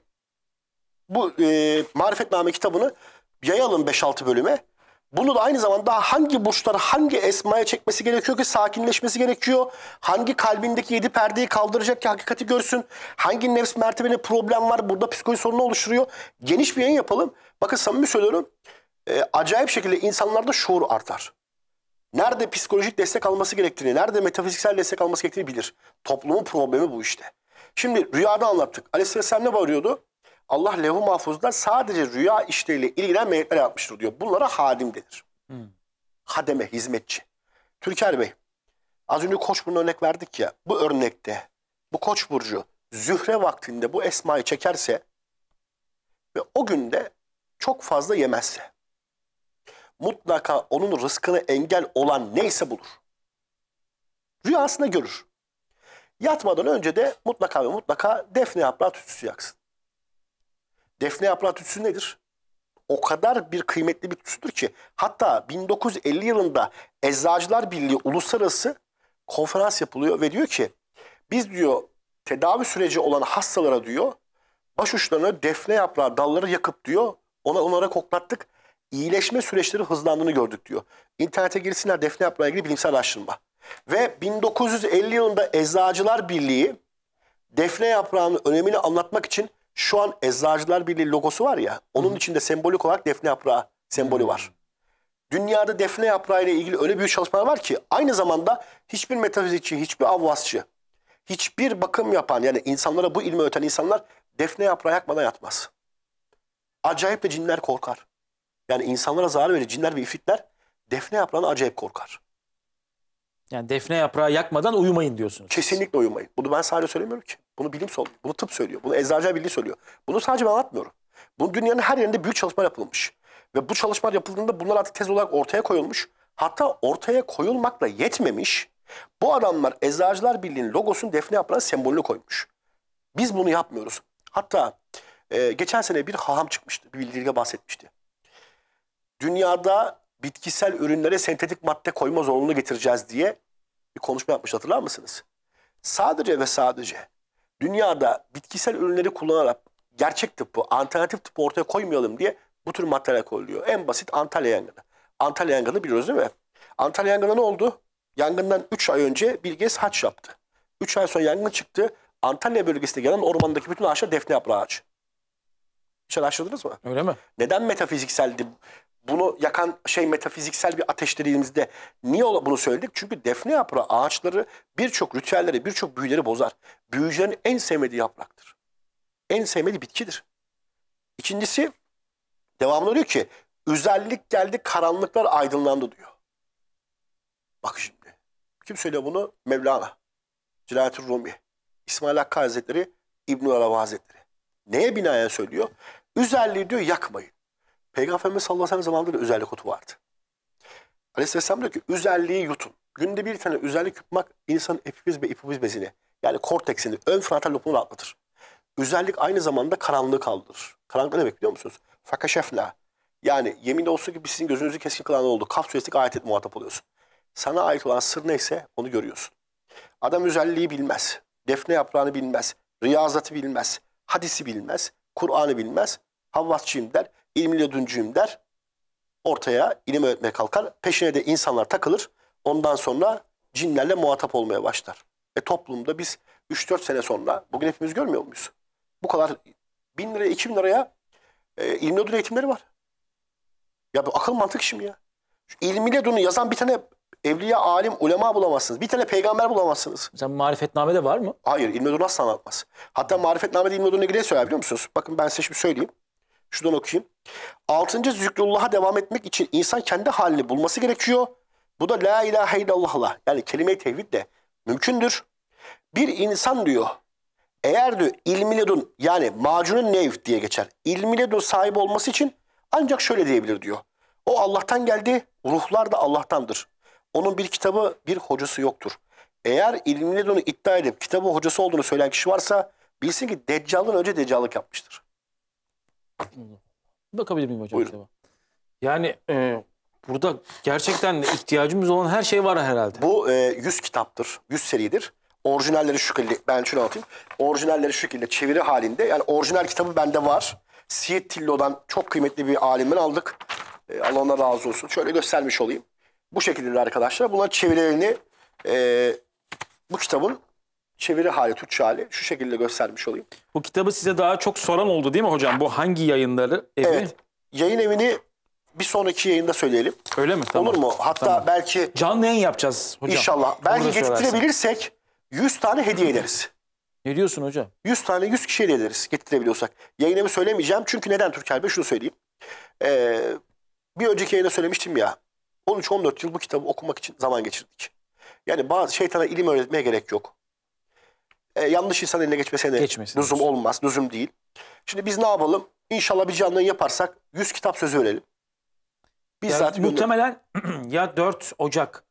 bu e, Marifetname kitabını yayalım 5-6 bölüme. Bunu da aynı zamanda hangi burçları hangi esmaya çekmesi gerekiyor ki sakinleşmesi gerekiyor? Hangi kalbindeki yedi perdeyi kaldıracak ki hakikati görsün? Hangi nefs mertebene problem var? Burada psikoloji sorunu oluşturuyor. Geniş bir yayın yapalım. Bakın samimi söylüyorum e, acayip şekilde insanlarda şuur artar. Nerede psikolojik destek alması gerektiğini, nerede metafiziksel destek alması gerektiğini bilir. Toplumun problemi bu işte. Şimdi rüyada anlattık. Aleyhisselam ne bağırıyordu? Allah levh-i mahfuzda sadece rüya işleriyle ilgilen melekler yapmıştır diyor. Bunlara hadim denir. Hmm. Hademe, hizmetçi. Türker Bey, az önce Koçburnu örnek verdik ya. Bu örnekte bu Koç burcu zühre vaktinde bu esmayı çekerse ve o günde çok fazla yemezse mutlaka onun rızkını engel olan neyse bulur. Rüyasında görür. Yatmadan önce de mutlaka ve mutlaka defne yaprağı tütsüsü yaksın. Defne yaprağı tütsüsü nedir? O kadar bir kıymetli bir tütsüdür ki hatta 1950 yılında Eczacılar Birliği uluslararası konferans yapılıyor ve diyor ki biz diyor tedavi süreci olan hastalara diyor baş uçlarına defne yaprağı dalları yakıp diyor ona onlara koklattık iyileşme süreçleri hızlandığını gördük diyor. İnternete girsinler defne yaprağı ilgili bilimsel araştırma. Ve 1950 yılında Eczacılar Birliği defne yaprağının önemini anlatmak için şu an Eczacılar Birliği logosu var ya onun Hı. içinde sembolik olarak defne yaprağı sembolü var. Dünyada defne yaprağı ile ilgili öyle büyük çalışmalar var ki aynı zamanda hiçbir metafizikçi, hiçbir avvasçı, hiçbir bakım yapan yani insanlara bu ilmi öten insanlar defne yaprağı yakmadan yatmaz. Acayip de cinler korkar. Yani insanlara zarar verici cinler ve ifritler defne yaprağına acayip korkar. Yani defne yaprağı yakmadan uyumayın diyorsunuz. Kesinlikle uyumayın. Bunu ben sadece söylemiyorum ki. Bunu bilim söylüyor. Bunu tıp söylüyor. Bunu eczacı birliği söylüyor. Bunu sadece ben anlatmıyorum. Bunu dünyanın her yerinde büyük çalışma yapılmış. Ve bu çalışmalar yapıldığında bunlar artık tez olarak ortaya koyulmuş. Hatta ortaya koyulmakla yetmemiş. Bu adamlar Eczacılar Birliği'nin logosunu defne yaprağına sembolünü koymuş. Biz bunu yapmıyoruz. Hatta e, geçen sene bir haham çıkmıştı. Bir bildirge bahsetmişti dünyada bitkisel ürünlere sentetik madde koyma zorunluluğunu getireceğiz diye bir konuşma yapmış hatırlar mısınız? Sadece ve sadece dünyada bitkisel ürünleri kullanarak gerçek tıbbı, alternatif tıbbı ortaya koymayalım diye bu tür maddeler koyuluyor. En basit Antalya yangını. Antalya yangını biliyoruz değil mi? Antalya yangını ne oldu? Yangından 3 ay önce Bilges haç yaptı. 3 ay sonra yangın çıktı. Antalya bölgesinde yanan ormandaki bütün ağaçlar defne yaprağı ağacı. Hiç araştırdınız mı? Öyle mi? Neden metafizikseldi? bunu yakan şey metafiziksel bir ateş dediğimizde niye bunu söyledik? Çünkü defne yaprağı ağaçları birçok ritüelleri, birçok büyüleri bozar. Büyücülerin en sevmediği yapraktır. En sevmediği bitkidir. İkincisi devamında diyor ki özellik geldi karanlıklar aydınlandı diyor. Bak şimdi. Kim söylüyor bunu? Mevlana. Cilayetül Rumi. İsmail Hakkı Hazretleri, İbn-i Arabi Hazretleri. Neye binaya söylüyor? Üzerliği diyor yakmayın. Peygamberimiz sallallahu aleyhi ve sellem zamanında da üzerlik otu vardı. Aleyhisselam diyor ki özelliği yutun. Günde bir tane özellik yutmak insanın epifiz ve ipofiz bezini yani korteksini, ön frontal lobunu rahatlatır. Özellik aynı zamanda karanlığı kaldırır. Karanlık ne demek biliyor musunuz? Fakaşefna. Yani yemin olsun ki biz sizin gözünüzü keskin kılan oldu. Kaf suresindeki ayet et muhatap oluyorsun. Sana ait olan sır neyse onu görüyorsun. Adam özelliği bilmez. Defne yaprağını bilmez. Riyazatı bilmez. Hadisi bilmez. Kur'an'ı bilmez. Havvasçıyım der. İlmili oduncuyum der. Ortaya ilim öğretmeye kalkar. Peşine de insanlar takılır. Ondan sonra cinlerle muhatap olmaya başlar. E toplumda biz 3-4 sene sonra bugün hepimiz görmüyor muyuz? Bu kadar 1000 liraya 2000 liraya e, ilmi odun eğitimleri var. Ya bu akıl mantık şimdi ya. Şu ilmi ledunu yazan bir tane evliya, alim, ulema bulamazsınız. Bir tane peygamber bulamazsınız. Mesela marifetnamede var mı? Hayır, ilmi odunu asla anlatmaz. Hatta marifetnamede ilmi odununa ilgili ne söyler biliyor musunuz? Bakın ben size şimdi söyleyeyim. Şuradan okuyayım. Altıncı zikrullah'a devam etmek için insan kendi halini bulması gerekiyor. Bu da la ilahe illallah'la yani kelime-i tevhidle mümkündür. Bir insan diyor eğer diyor ilmiledun yani macunun nev diye geçer. İlmiledun sahibi olması için ancak şöyle diyebilir diyor. O Allah'tan geldi, ruhlar da Allah'tandır. Onun bir kitabı, bir hocası yoktur. Eğer ilmiledun'u iddia edip kitabı hocası olduğunu söyleyen kişi varsa bilsin ki deccaldan önce deccallık yapmıştır. Bakabilir miyim hocam? Buyurun. Yani e, burada gerçekten ihtiyacımız olan her şey var herhalde. Bu e, 100 kitaptır, 100 seridir. Orijinalleri şu şekilde, ben şunu atayım. Orijinalleri şu şekilde çeviri halinde. Yani orijinal kitabı bende var. Siyet Tillo'dan çok kıymetli bir alimden aldık. E, Allah ona razı olsun. Şöyle göstermiş olayım. Bu şekilde arkadaşlar. Bunların çevirilerini e, bu kitabın çeviri hali, Türkçe hali şu şekilde göstermiş olayım. Bu kitabı size daha çok soran oldu değil mi hocam? Bu hangi yayınları evi? Evet. Yayın evini bir sonraki yayında söyleyelim. Öyle mi? Tamam. Olur mu? Hatta tamam. belki... Canlı yayın yapacağız hocam. İnşallah. Belki getirebilirsek 100 tane hediye ederiz. Ne diyorsun hocam? 100 tane 100 kişiye hediye ederiz getirebiliyorsak. Yayın evi söylemeyeceğim. Çünkü neden Türker Bey? Şunu söyleyeyim. Ee, bir önceki yayında söylemiştim ya. 13-14 yıl bu kitabı okumak için zaman geçirdik. Yani bazı şeytana ilim öğretmeye gerek yok e, yanlış insan eline geçmesine Geçmesin lüzum diyorsun. olmaz, lüzum değil. Şimdi biz ne yapalım? İnşallah bir canlı yaparsak 100 kitap sözü verelim. Bir Ya muhtemelen ya 4 Ocak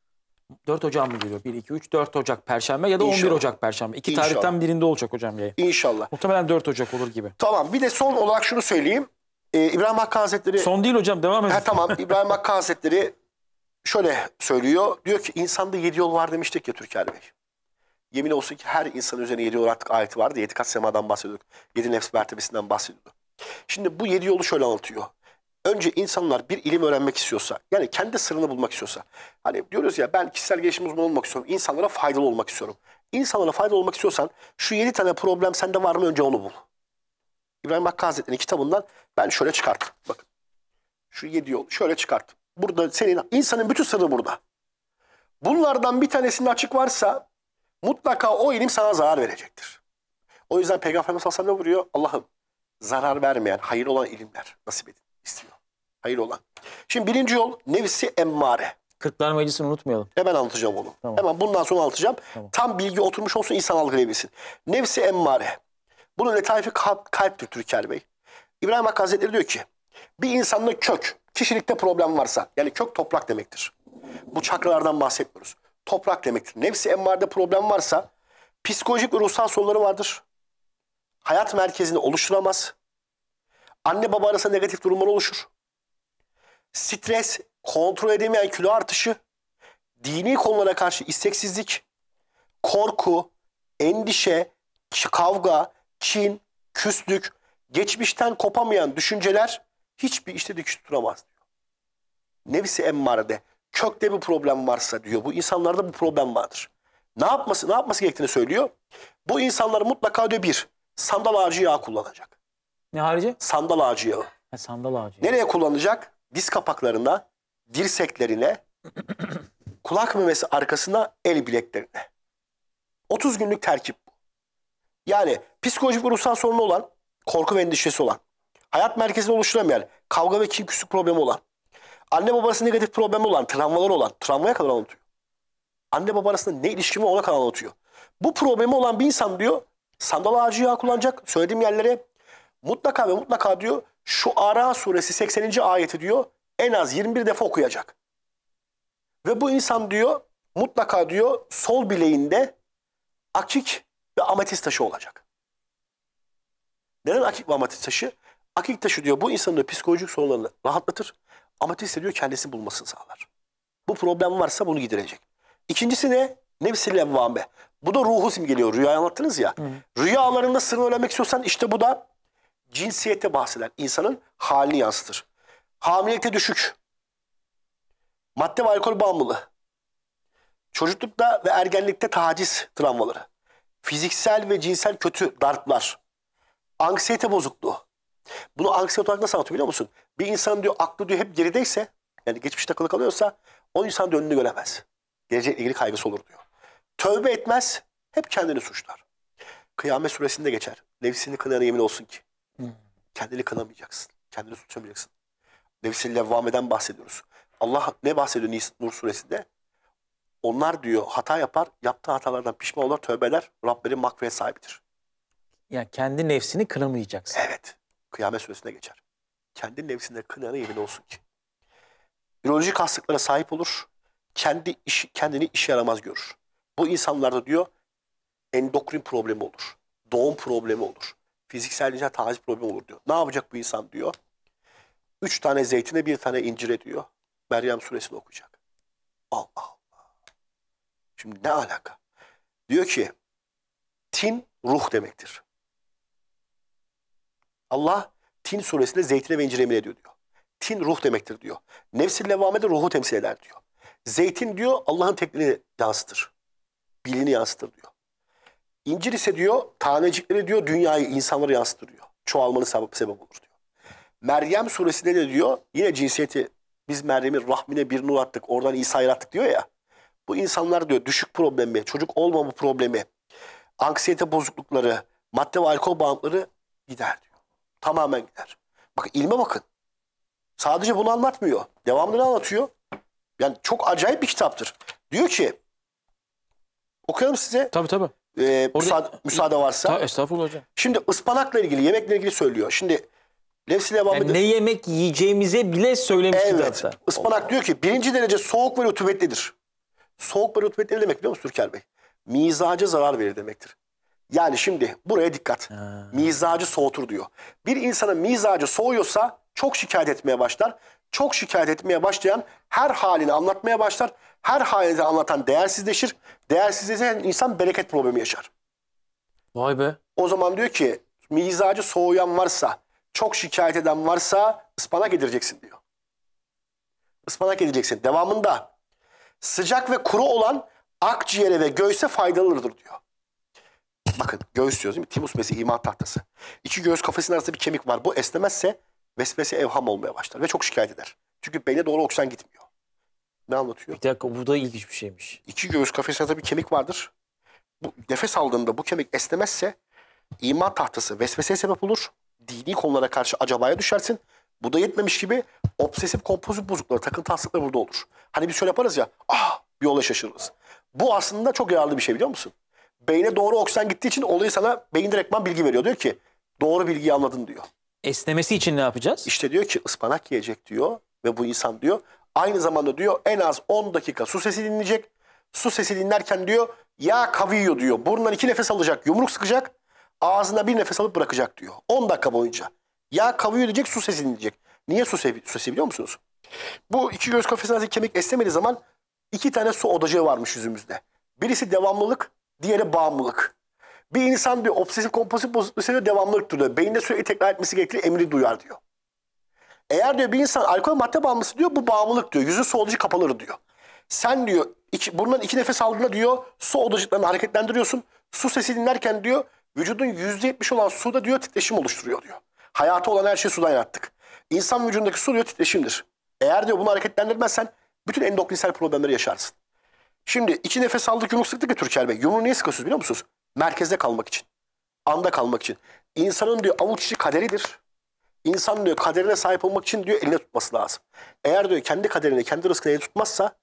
4 Ocak mı geliyor? 1 2 3 4 Ocak Perşembe ya da 11 İnşallah. Ocak Perşembe. İki İnşallah. tarihten birinde olacak hocam yayın. İnşallah. Muhtemelen 4 Ocak olur gibi. Tamam bir de son olarak şunu söyleyeyim. E, İbrahim Hakkı Hazretleri... Son değil hocam devam edin. tamam İbrahim Hakkı Hazretleri şöyle söylüyor. Diyor ki insanda yedi yol var demiştik ya Türker Bey. Yemin olsun ki her insan üzerine yedi yol artık ayeti vardı. Yedi kat semadan bahsediyorduk. Yedi nefs mertebesinden bahsediyordu. Şimdi bu yedi yolu şöyle anlatıyor. Önce insanlar bir ilim öğrenmek istiyorsa, yani kendi sırrını bulmak istiyorsa. Hani diyoruz ya ben kişisel gelişim uzmanı olmak istiyorum. insanlara faydalı olmak istiyorum. İnsanlara faydalı olmak istiyorsan şu yedi tane problem sende var mı önce onu bul. İbrahim Hakkı Hazretleri'nin kitabından ben şöyle çıkarttım. Bakın şu yedi yol şöyle çıkarttım. Burada senin insanın bütün sırrı burada. Bunlardan bir tanesinin açık varsa Mutlaka o ilim sana zarar verecektir. O yüzden Peygamber sallallahu ne vuruyor? Allah'ım zarar vermeyen, hayır olan ilimler nasip edin istiyor. Hayır olan. Şimdi birinci yol nefsi emmare. Kırklar Meclisi'ni unutmayalım. Hemen anlatacağım onu. Tamam. Hemen bundan sonra anlatacağım. Tamam. Tam bilgi oturmuş olsun insan algılayabilsin. Nefsi emmare. Bunu letaifi kalp, kalptir Türker Bey. İbrahim Hakkı Hazretleri diyor ki bir insanda kök, kişilikte problem varsa yani kök toprak demektir. Bu çakralardan bahsetmiyoruz toprak demektir. Nefsi emmarda problem varsa psikolojik ve ruhsal sorunları vardır. Hayat merkezini oluşturamaz. Anne baba arasında negatif durumlar oluşur. Stres, kontrol edemeyen kilo artışı, dini konulara karşı isteksizlik, korku, endişe, kavga, kin, küslük, geçmişten kopamayan düşünceler hiçbir işte dikiş tutamaz diyor. Nefsi emmarede kökte bir problem varsa diyor bu insanlarda bu problem vardır. Ne yapması ne yapması gerektiğini söylüyor. Bu insanlar mutlaka diyor bir sandal ağacı yağı kullanacak. Ne harici? Sandal ağacı yağı. Ha, sandal ağacı. Nereye kullanacak? Diz kapaklarına, dirseklerine, kulak memesi arkasına, el bileklerine. 30 günlük terkip bu. Yani psikolojik ruhsal sorunu olan, korku ve endişesi olan, hayat merkezinde oluşturamayan, kavga ve kin küslük problemi olan, Anne babası negatif problemi olan, travmalar olan, travmaya kadar anlatıyor. Anne baba arasında ne ilişki var ona kadar anlatıyor. Bu problemi olan bir insan diyor, sandal ağacı yağı kullanacak, söylediğim yerlere mutlaka ve mutlaka diyor, şu Ara suresi 80. ayeti diyor, en az 21 defa okuyacak. Ve bu insan diyor, mutlaka diyor, sol bileğinde akik ve ametist taşı olacak. Neden akik ve ametist taşı? Akik taşı diyor bu insanın psikolojik sorunlarını rahatlatır. Ama amatist diyor kendisini bulmasını sağlar. Bu problem varsa bunu giderecek. İkincisi ne? Nefsil evvame. Bu da ruhu simgeliyor. Rüya anlattınız ya. hı. Rüyalarında sırrını öğrenmek istiyorsan işte bu da cinsiyete bahseden insanın halini yansıtır. Hamilelikte düşük. Madde ve alkol bağımlılığı. Çocuklukta ve ergenlikte taciz travmaları. Fiziksel ve cinsel kötü darplar. Anksiyete bozukluğu. Bunu anksiyet olarak nasıl anlatıyor biliyor musun? Bir insan diyor aklı diyor hep gerideyse yani geçmiş takılı kalıyorsa o insan diyor önünü göremez. Gelecekle ilgili kaygısı olur diyor. Tövbe etmez hep kendini suçlar. Kıyamet suresinde geçer. Nefsini kınayana yemin olsun ki. Kendini kınamayacaksın. Kendini suçlamayacaksın. Nefsini levvameden bahsediyoruz. Allah ne bahsediyor Nur suresinde? Onlar diyor hata yapar, yaptığı hatalardan pişman olur, tövbeler Rabbinin makfire sahibidir. Yani kendi nefsini kınamayacaksın. Evet. Kıyamet suresinde geçer. Kendi nefsinde kınayanın yemin olsun ki. Biyolojik hastalıklara sahip olur. Kendi iş, kendini işe yaramaz görür. Bu insanlarda diyor endokrin problemi olur. Doğum problemi olur. Fiziksel cinsel taciz problemi olur diyor. Ne yapacak bu insan diyor. Üç tane zeytine bir tane incire diyor. Meryem suresini okuyacak. Allah Allah. Şimdi ne alaka? Diyor ki tin ruh demektir. Allah Tin suresinde zeytine ve incire yemin ediyor diyor. Tin ruh demektir diyor. Nefsil de ruhu temsil eder diyor. Zeytin diyor Allah'ın tekliğini yansıtır. Bilini yansıtır diyor. İncir ise diyor tanecikleri diyor dünyayı insanları yansıtır diyor. Çoğalmanın sebep, sebep olur diyor. Meryem suresinde de diyor yine cinsiyeti biz Meryem'in rahmine bir nur attık oradan İsa yarattık diyor ya. Bu insanlar diyor düşük problemi, çocuk olmama problemi, anksiyete bozuklukları, madde ve alkol bağımlıları gider diyor. Tamamen gider. Bak ilme bakın. Sadece bunu anlatmıyor. Devamlı ne anlatıyor? Yani çok acayip bir kitaptır. Diyor ki okuyalım size. Tabii tabii. E, Orada, müsaade, varsa. Ta, estağfurullah hocam. Şimdi ıspanakla ilgili, yemekle ilgili söylüyor. Şimdi Nefsi Levabi yani ne yemek yiyeceğimize bile söylemiş evet, kitapta. Ispanak Allah. diyor ki birinci derece soğuk ve rutubetlidir. Soğuk ve rutubetli demek biliyor musun Türker Bey? Mizaca zarar verir demektir. Yani şimdi buraya dikkat. Ha. Mizacı soğutur diyor. Bir insanın mizacı soğuyorsa çok şikayet etmeye başlar. Çok şikayet etmeye başlayan her halini anlatmaya başlar. Her halini anlatan değersizleşir. Değersizleşen insan bereket problemi yaşar. Vay be. O zaman diyor ki mizacı soğuyan varsa, çok şikayet eden varsa ıspanak edireceksin diyor. Ispanak yedireceksin. Devamında sıcak ve kuru olan akciğere ve göğse faydalıdır diyor. Bakın göğüs diyoruz değil mi? Timus besi iman tahtası. İki göğüs kafesinin arasında bir kemik var. Bu esnemezse vesvese evham olmaya başlar ve çok şikayet eder. Çünkü beyne doğru oksijen gitmiyor. Ne anlatıyor? Bir dakika bu da ilginç bir şeymiş. İki göğüs kafesinin arasında bir kemik vardır. Bu nefes aldığında bu kemik esnemezse iman tahtası vesveseye sebep olur. Dini konulara karşı acabaya düşersin. Bu da yetmemiş gibi obsesif kompozit bozukları, takıntı hastalıkları burada olur. Hani biz şöyle yaparız ya, ah bir yola şaşırırız. Bu aslında çok yararlı bir şey biliyor musun? beyne doğru oksijen gittiği için olayı sana beyin direktman bilgi veriyor. Diyor ki doğru bilgiyi anladın diyor. Esnemesi için ne yapacağız? İşte diyor ki ıspanak yiyecek diyor ve bu insan diyor aynı zamanda diyor en az 10 dakika su sesi dinleyecek. Su sesi dinlerken diyor ya kaviyo diyor. Burnundan iki nefes alacak yumruk sıkacak. Ağzına bir nefes alıp bırakacak diyor. 10 dakika boyunca. Ya kaviyo diyecek su sesi dinleyecek. Niye su, su sesi biliyor musunuz? Bu iki göz kafesindeki kemik esnemediği zaman iki tane su odacığı varmış yüzümüzde. Birisi devamlılık, diğeri bağımlılık. Bir insan diyor obsesif kompulsif bozukluk devamlılık diyor. Beyinde sürekli tekrar etmesi gerektiği emri duyar diyor. Eğer diyor bir insan alkol madde bağımlısı diyor bu bağımlılık diyor. Yüzü su soğutucu kapaları diyor. Sen diyor iki, bundan iki nefes aldığında diyor su odacıklarını hareketlendiriyorsun. Su sesi dinlerken diyor vücudun yüzde yetmiş olan su da diyor titreşim oluşturuyor diyor. Hayata olan her şeyi sudan yarattık. İnsan vücudundaki su diyor titreşimdir. Eğer diyor bunu hareketlendirmezsen bütün endokrinsel problemleri yaşarsın. Şimdi iki nefes aldık yumruk sıktık ya Türker Bey. Yumruğu niye sıkıyorsunuz biliyor musunuz? Merkezde kalmak için. Anda kalmak için. İnsanın diyor avuç içi kaderidir. İnsan diyor kaderine sahip olmak için diyor eline tutması lazım. Eğer diyor kendi kaderini, kendi rızkını el tutmazsa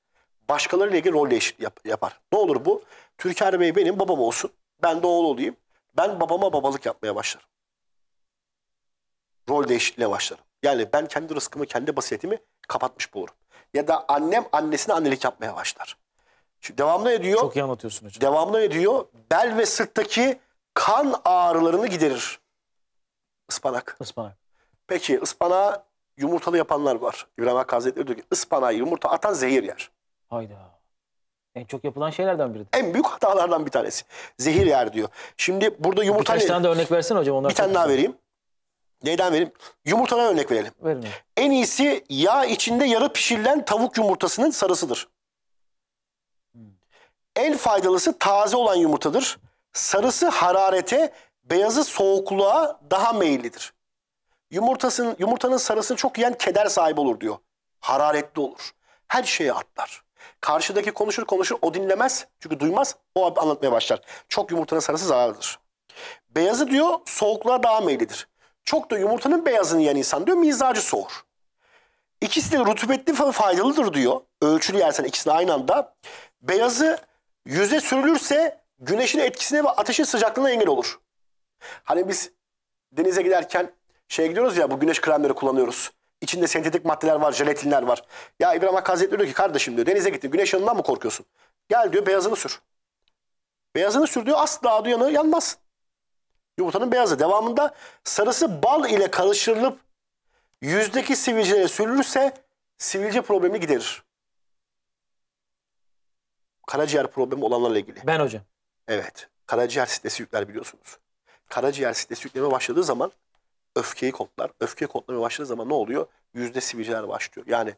başkalarıyla ilgili rol değişikliği yap yapar. Ne olur bu? Türker Bey benim babam olsun. Ben de oğul olayım. Ben babama babalık yapmaya başlarım. Rol değişikliğine başlarım. Yani ben kendi rızkımı, kendi basiyetimi kapatmış bulurum. Ya da annem annesine annelik yapmaya başlar. Şimdi devamlı ediyor. Çok iyi anlatıyorsun hocam. Devamlı ediyor. Bel ve sırttaki kan ağrılarını giderir. Ispanak. Ispanak. Peki ıspanağı yumurtalı yapanlar var. İbrahim Hakkı Hazretleri diyor ki ıspanağı yumurta atan zehir yer. Hayda. En çok yapılan şeylerden biri. En büyük hatalardan bir tanesi. Zehir yer diyor. Şimdi burada yumurta... Birkaç tane de örnek versin hocam. Onlar bir tane daha vereyim. Neyden vereyim? Yumurtadan örnek verelim. Verin. En iyisi yağ içinde yarı pişirilen tavuk yumurtasının sarısıdır. En faydalısı taze olan yumurtadır. Sarısı hararete, beyazı soğukluğa daha meyillidir. Yumurtasın yumurtanın sarısını çok yiyen keder sahibi olur diyor. Hararetli olur. Her şeye atlar. Karşıdaki konuşur konuşur o dinlemez. Çünkü duymaz. O anlatmaya başlar. Çok yumurtanın sarısı zararlıdır. Beyazı diyor soğukluğa daha meyillidir. Çok da yumurtanın beyazını yiyen insan diyor mizacı soğur. İkisi de rutubetli faydalıdır diyor. Ölçülü yersen ikisini aynı anda. Beyazı yüze sürülürse güneşin etkisine ve ateşin sıcaklığına engel olur. Hani biz denize giderken şey gidiyoruz ya bu güneş kremleri kullanıyoruz. İçinde sentetik maddeler var, jelatinler var. Ya İbrahim Hakkı Hazretleri diyor ki kardeşim diyor denize gittin güneş yanından mı korkuyorsun? Gel diyor beyazını sür. Beyazını sür diyor asla diyor yanı yanmaz. Yumurtanın beyazı. Devamında sarısı bal ile karıştırılıp yüzdeki sivilcelere sürülürse sivilce problemi giderir karaciğer problemi olanlarla ilgili. Ben hocam. Evet. Karaciğer stresi yükler biliyorsunuz. Karaciğer stresi yükleme başladığı zaman öfkeyi kodlar. Öfke kodlamaya başladığı zaman ne oluyor? Yüzde sivilceler başlıyor. Yani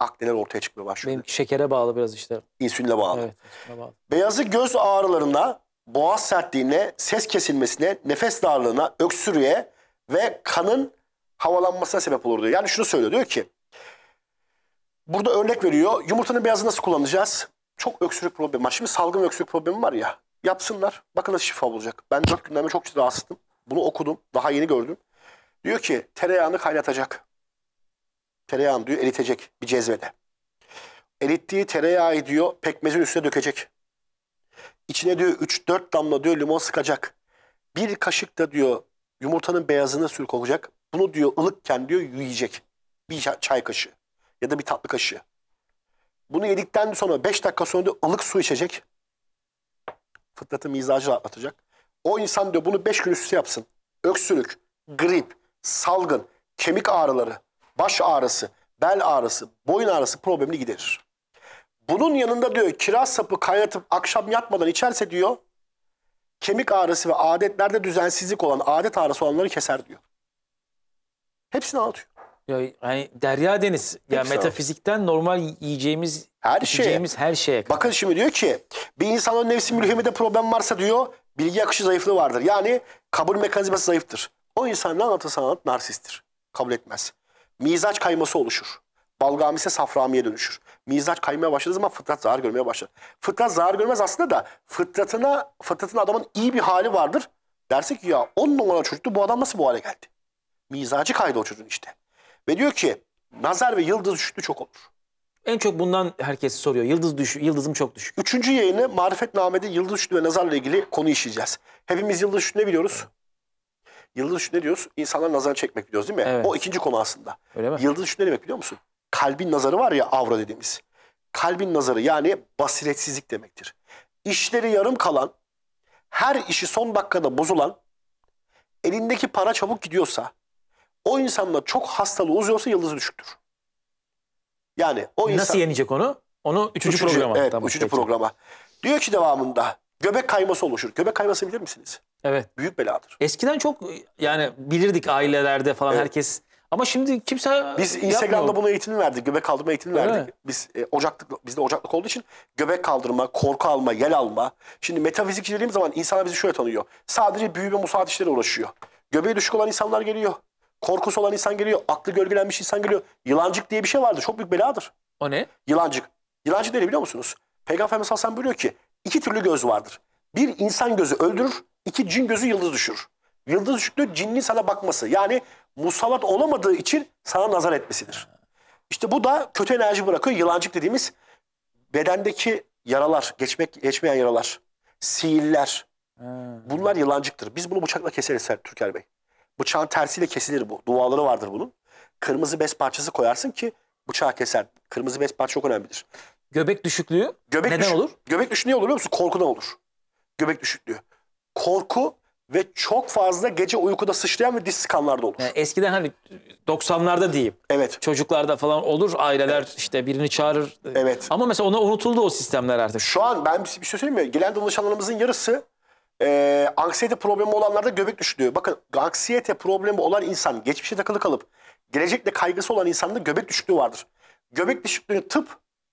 akneler ortaya çıkmaya başlıyor. Benimki şekere bağlı biraz işte. İnsülinle bağlı. Evet, bağlı. Beyazı göz ağrılarına, boğaz sertliğine, ses kesilmesine, nefes darlığına, öksürüğe ve kanın havalanmasına sebep olur diyor. Yani şunu söylüyor diyor ki burada örnek veriyor. Yumurtanın beyazı nasıl kullanacağız? çok öksürük problemi var. Şimdi salgın öksürük problemi var ya. Yapsınlar. Bakın nasıl şifa olacak. Ben dört günden beri çok rahatsızdım. Bunu okudum. Daha yeni gördüm. Diyor ki tereyağını kaynatacak. Tereyağını diyor eritecek bir cezvede. Erittiği tereyağı diyor pekmezin üstüne dökecek. İçine diyor 3-4 damla diyor limon sıkacak. Bir kaşık da diyor yumurtanın beyazını sürük olacak. Bunu diyor ılıkken diyor yiyecek. Bir çay kaşığı ya da bir tatlı kaşığı. Bunu yedikten sonra 5 dakika sonra da ılık su içecek. Fıtratı mizacı rahatlatacak. O insan diyor bunu 5 gün üstü yapsın. Öksürük, grip, salgın, kemik ağrıları, baş ağrısı, bel ağrısı, boyun ağrısı problemini giderir. Bunun yanında diyor kiraz sapı kaynatıp akşam yatmadan içerse diyor kemik ağrısı ve adetlerde düzensizlik olan adet ağrısı olanları keser diyor. Hepsini anlatıyor. Ya, yani derya deniz. Ya yani metafizikten normal yiyeceğimiz her yiyeceğimiz şeye. her şeye. Kadar. Bakın şimdi diyor ki bir insanın nefsi mülhemede problem varsa diyor bilgi akışı zayıflığı vardır. Yani kabul mekanizması zayıftır. O insan ne anlatırsa anlat narsisttir. Kabul etmez. Mizaç kayması oluşur. Balgam ise saframiye dönüşür. Mizaç kaymaya başladığı zaman fıtrat zarar görmeye başlar. Fıtrat zarar görmez aslında da fıtratına, fıtratına adamın iyi bir hali vardır. Derse ki ya on numara çocuktu bu adam nasıl bu hale geldi? Mizacı kaydı o çocuğun işte. Ve diyor ki nazar ve yıldız düştü çok olur. En çok bundan herkes soruyor. Yıldız düş, yıldızım çok düşük. Üçüncü yayını Marifetname'de yıldız düştü ve nazarla ilgili konu işleyeceğiz. Hepimiz yıldız düştü ne biliyoruz? Yıldız düştü ne diyoruz? İnsanlar nazar çekmek biliyoruz değil mi? Evet. O ikinci konu aslında. Öyle mi? Yıldız düştü ne demek biliyor musun? Kalbin nazarı var ya avra dediğimiz. Kalbin nazarı yani basiretsizlik demektir. İşleri yarım kalan, her işi son dakikada bozulan, elindeki para çabuk gidiyorsa, o insanla çok hastalığı uzuyorsa yıldızı düşüktür. Yani o insan... Nasıl yenecek onu? Onu üçüncü, üçüncü programa. Evet, tamam, üçüncü peki. programa. Diyor ki devamında göbek kayması oluşur. Göbek kayması bilir misiniz? Evet. Büyük beladır. Eskiden çok yani bilirdik ailelerde falan evet. herkes. Ama şimdi kimse Biz yapmıyor. Instagram'da buna eğitim verdik. Göbek kaldırma eğitimi Öyle verdik. Mi? Biz e, ocaklık bizde ocaklık olduğu için göbek kaldırma, korku alma, yel alma. Şimdi metafizikçi dediğim zaman insanlar bizi şöyle tanıyor. Sadece büyüme musaat işleri uğraşıyor. Göbeği düşük olan insanlar geliyor. Korkusu olan insan geliyor. Aklı gölgelenmiş insan geliyor. Yılancık diye bir şey vardır. Çok büyük beladır. O ne? Yılancık. Yılancık ne biliyor musunuz? Peygamber Efendimiz Hasan biliyor ki iki türlü göz vardır. Bir insan gözü öldürür. iki cin gözü yıldız düşür. Yıldız düşüklüğü cinni sana bakması. Yani musallat olamadığı için sana nazar etmesidir. İşte bu da kötü enerji bırakıyor. Yılancık dediğimiz bedendeki yaralar, geçmek geçmeyen yaralar, siiller. Hmm. Bunlar yılancıktır. Biz bunu bıçakla keseriz Türker Bey. Bıçağın tersiyle kesilir bu. Duaları vardır bunun. Kırmızı bez parçası koyarsın ki bıçağı keser. Kırmızı bez parça çok önemlidir. Göbek düşüklüğü göbek neden düşük, olur? Göbek düşüklüğü olur biliyor musun? Korkudan olur. Göbek düşüklüğü. Korku ve çok fazla gece uykuda sıçrayan ve diş sıkanlar da olur. Yani eskiden hani 90'larda diyeyim. Evet. Çocuklarda falan olur aileler evet. işte birini çağırır. Evet. Ama mesela ona unutuldu o sistemler artık. Şu an ben bir şey söyleyeyim mi? Gelen danışanlarımızın yarısı e, anksiyete problemi olanlarda göbek düşüklüğü. Bakın anksiyete problemi olan insan geçmişe takılı kalıp gelecekle kaygısı olan insanda göbek düşüklüğü vardır. Göbek düşüklüğünü tıp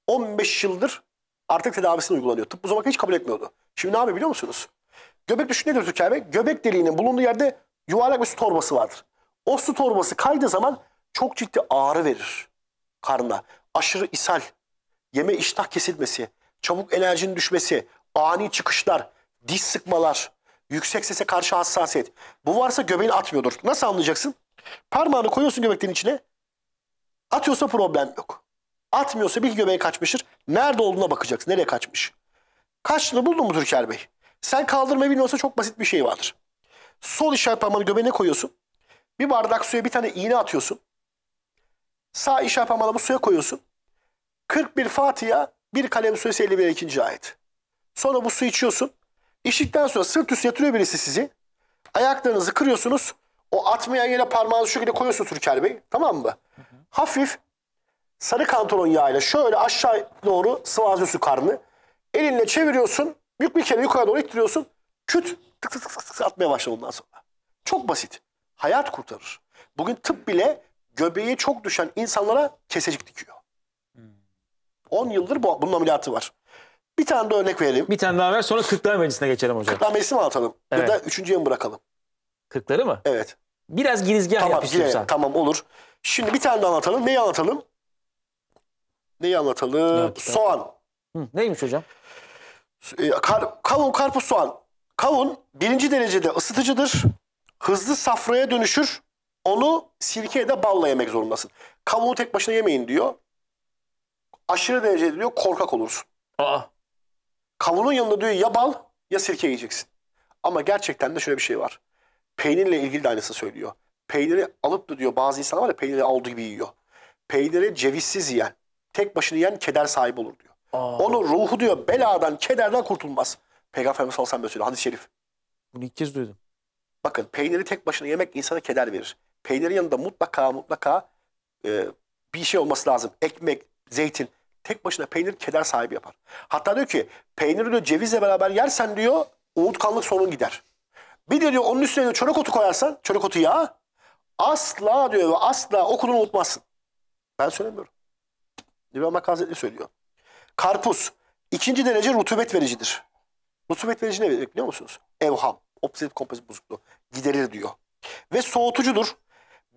15 yıldır artık tedavisini uygulanıyor. Tıp bu zamana hiç kabul etmiyordu. Şimdi ne yapıyor biliyor musunuz? Göbek düşüklüğü nedir Türkiye abi? Göbek deliğinin bulunduğu yerde yuvarlak bir su torbası vardır. O su torbası kaydığı zaman çok ciddi ağrı verir karnına. Aşırı ishal, yeme iştah kesilmesi, çabuk enerjinin düşmesi, ani çıkışlar, diş sıkmalar, yüksek sese karşı hassasiyet. Bu varsa göbeğini atmıyordur. Nasıl anlayacaksın? Parmağını koyuyorsun göbeklerin içine. Atıyorsa problem yok. Atmıyorsa bir göbeğe kaçmıştır. Nerede olduğuna bakacaksın. Nereye kaçmış? Kaçtığını buldun mu Türker Bey? Sen kaldırmayı bilmiyorsa çok basit bir şey vardır. Sol işaret parmağını göbeğine koyuyorsun. Bir bardak suya bir tane iğne atıyorsun. Sağ işaret parmağını bu suya koyuyorsun. 41 Fatiha, bir kalem suresi 51 2. ayet. Sonra bu su içiyorsun. İşittikten sonra sırt üstü yatırıyor birisi sizi. Ayaklarınızı kırıyorsunuz. O atmayan yere parmağınızı şöyle koyuyorsunuz Türker Bey. Tamam mı? Hı hı. Hafif sarı kantolon yağıyla şöyle aşağı doğru sıvazıyorsun karnı Elinle çeviriyorsun. Büyük bir kere yukarı doğru ittiriyorsun. Küt tık tık tık tık, tık atmaya başladı ondan sonra. Çok basit. Hayat kurtarır. Bugün tıp bile göbeği çok düşen insanlara kesecik dikiyor. 10 hmm. yıldır bu, bunun ameliyatı var. Bir tane de örnek verelim. Bir tane daha ver sonra Kırklar Meclisi'ne geçelim hocam. Kırklar Meclisi mi atalım? Evet. Ya da üçüncüye mi bırakalım? Kırkları mı? Evet. Biraz girizgah tamam, yap Yine, tamam olur. Şimdi bir tane daha anlatalım. Neyi anlatalım? Neyi anlatalım? Evet, soğan. Hı, neymiş hocam? Ee, kar, kavun, karpuz, soğan. Kavun birinci derecede ısıtıcıdır. Hızlı safraya dönüşür. Onu sirkeye de da balla yemek zorundasın. Kavunu tek başına yemeyin diyor. Aşırı derecede diyor korkak olursun. Aa. Kavunun yanında diyor ya bal ya sirke yiyeceksin. Ama gerçekten de şöyle bir şey var. Peynirle ilgili de aynısını söylüyor. Peyniri alıp da diyor bazı insanlar var ya peyniri aldığı gibi yiyor. Peyniri cevizsiz yiyen, tek başına yiyen keder sahibi olur diyor. Aa. Onun ruhu diyor beladan, kederden kurtulmaz. Peygamberimiz Efendimiz sallallahu aleyhi hadis-i şerif. Bunu ilk kez duydum. Bakın peyniri tek başına yemek insana keder verir. Peynirin yanında mutlaka mutlaka e, bir şey olması lazım. Ekmek, zeytin. Tek başına peynir keder sahibi yapar. Hatta diyor ki peyniri diyor cevizle beraber yersen diyor unutkanlık sorun gider. Bir de diyor onun üstüne diyor, çörek otu koyarsan çörek otu yağı asla diyor ve asla okulunu unutmazsın. Ben söylemiyorum. İbrahim Hakkı Hazretleri söylüyor. Karpuz ikinci derece rutubet vericidir. Rutubet verici ne verir biliyor musunuz? Evham, obsesif kompulsif bozukluğu giderir diyor. Ve soğutucudur.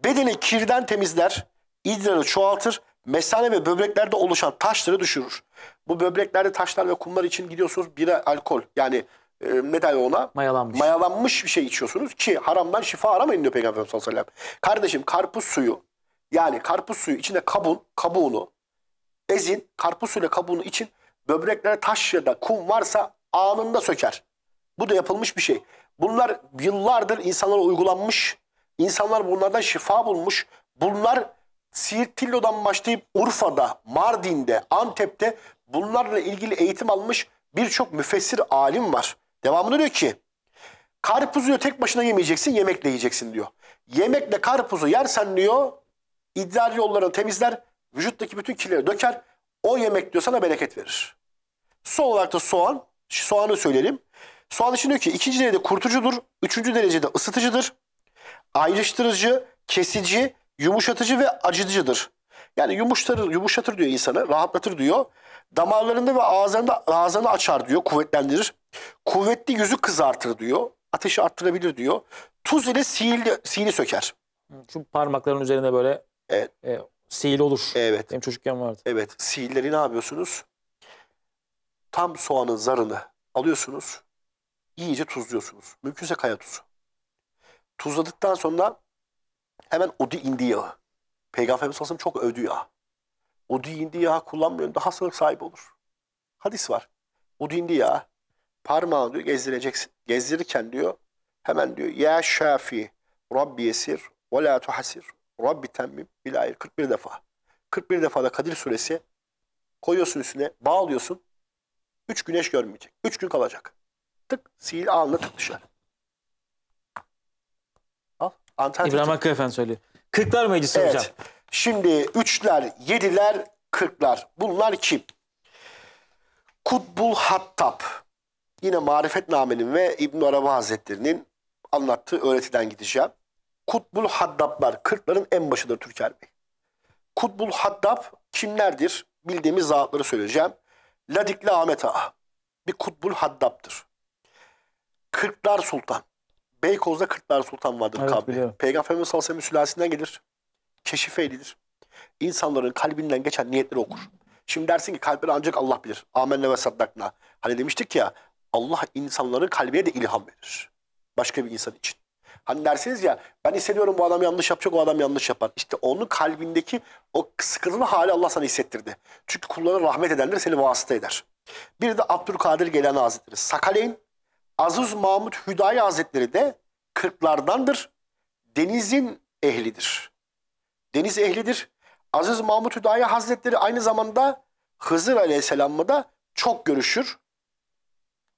Bedeni kirden temizler, idrarı çoğaltır, mesane ve böbreklerde oluşan taşları düşürür. Bu böbreklerde taşlar ve kumlar için gidiyorsunuz bira alkol yani e, ne ona? Mayalanmış. Mayalanmış bir şey içiyorsunuz ki haramdan şifa aramayın diyor Peygamber sallallahu aleyhi ve sellem. Kardeşim karpuz suyu yani karpuz suyu içinde kabuğun, kabuğunu ezin karpuz suyuyla kabuğunu için böbreklere taş ya da kum varsa anında söker. Bu da yapılmış bir şey. Bunlar yıllardır insanlara uygulanmış. İnsanlar bunlardan şifa bulmuş. Bunlar Siirt Tillo'dan başlayıp Urfa'da, Mardin'de, Antep'te bunlarla ilgili eğitim almış birçok müfessir alim var. Devamında diyor ki karpuzu diyor tek başına yemeyeceksin yemekle yiyeceksin diyor. Yemekle karpuzu yersen diyor idrar yollarını temizler, vücuttaki bütün kirleri döker. O yemek diyor sana bereket verir. Son olarak da soğan, soğanı söyleyelim. Soğan için diyor ki ikinci derecede kurtucudur, üçüncü derecede ısıtıcıdır, ayrıştırıcı, kesici, yumuşatıcı ve acıtıcıdır. Yani yumuşatır, yumuşatır diyor insanı, rahatlatır diyor. Damarlarında ve ağzında ağzını açar diyor, kuvvetlendirir. Kuvvetli yüzü kızartır diyor. Ateşi arttırabilir diyor. Tuz ile sihirli, sihiri söker. Şu parmakların üzerine böyle evet. e, sihir olur. Evet. Benim çocukken vardı. Evet. Sihirleri ne yapıyorsunuz? Tam soğanın zarını alıyorsunuz. iyice tuzluyorsunuz. Mümkünse kaya tuzu. Tuzladıktan sonra Hemen udi indi yağı. Peygamberimiz Aleyhisselam çok övdü yağı. Udi indi yağı kullanmayan daha hastalık sahibi olur. Hadis var. Udi indi yağı parmağını diyor gezdireceksin. Gezdirirken diyor hemen diyor ya şafi Rabbi esir, ve la tuhasir Rabbi temmim bilayir 41 defa. 41 defa da Kadir suresi koyuyorsun üstüne bağlıyorsun. Üç güneş görmeyecek. Üç gün kalacak. Tık sihir alnına tık dışarı. Antalya İbrahim Hakkı Efendi söylüyor. Kırklar Meclisi evet. hocam. Şimdi üçler, yediler, kırklar. Bunlar kim? Kutbul Hattab. Yine Marifet Namenin ve İbn Arabi Hazretleri'nin anlattığı öğretiden gideceğim. Kutbul Haddablar, kırkların en başıdır Türker Bey. Kutbul Haddab kimlerdir? Bildiğimiz zatları söyleyeceğim. Ladikli Ahmet Ağa bir Kutbul Haddab'dır. Kırklar Sultan. Beykoz'da 40 sultan vardır evet, kabile. Biliyorum. Peygamberimiz sallallahu aleyhi gelir. Keşif ehlidir. İnsanların kalbinden geçen niyetleri okur. Şimdi dersin ki kalpleri ancak Allah bilir. Amenna ve saddakna. Hani demiştik ya Allah insanların kalbine de ilham verir. Başka bir insan için. Hani dersiniz ya ben hissediyorum bu adam yanlış yapacak o adam yanlış yapar. İşte onun kalbindeki o sıkıntılı hali Allah sana hissettirdi. Çünkü kullarına rahmet edenler seni vasıta eder. Bir de Abdülkadir gelen Hazretleri. Sakaleyn Aziz Mahmut Hüdayi Hazretleri de kırklardandır. Denizin ehlidir. Deniz ehlidir. Aziz Mahmut Hüdayi Hazretleri aynı zamanda Hızır Aleyhisselam'la da çok görüşür.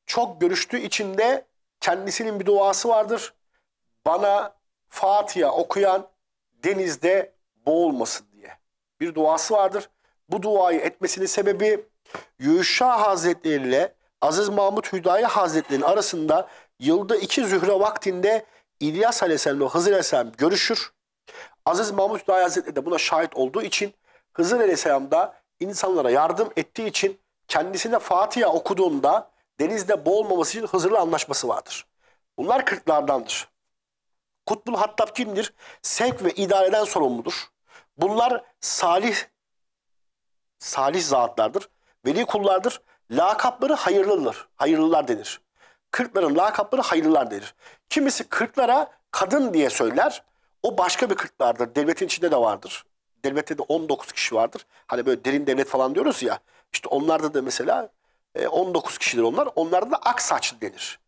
Çok görüştüğü içinde kendisinin bir duası vardır. Bana Fatiha okuyan denizde boğulmasın diye. Bir duası vardır. Bu duayı etmesinin sebebi Yuşa Hazretleri ile Aziz Mahmut Hüdayi Hazretleri'nin arasında yılda iki zühre vaktinde İlyas Aleyhisselam ve Hızır Aleyhisselam görüşür. Aziz Mahmut Hüdayi Hazretleri de buna şahit olduğu için Hızır Aleyhisselam da insanlara yardım ettiği için kendisine Fatiha okuduğunda denizde boğulmaması için Hızır'la anlaşması vardır. Bunlar kırklardandır. Kutbul Hattab kimdir? Sevk ve idareden sorumludur. Bunlar salih salih zatlardır. Veli kullardır lakapları hayırlıdır. Hayırlılar denir. Kırkların lakapları hayırlılar denir. Kimisi kırklara kadın diye söyler. O başka bir kırklardır. Devletin içinde de vardır. Devlette de 19 kişi vardır. Hani böyle derin devlet falan diyoruz ya. İşte onlarda da mesela 19 e, kişidir onlar. Onlarda da ak saçlı denir.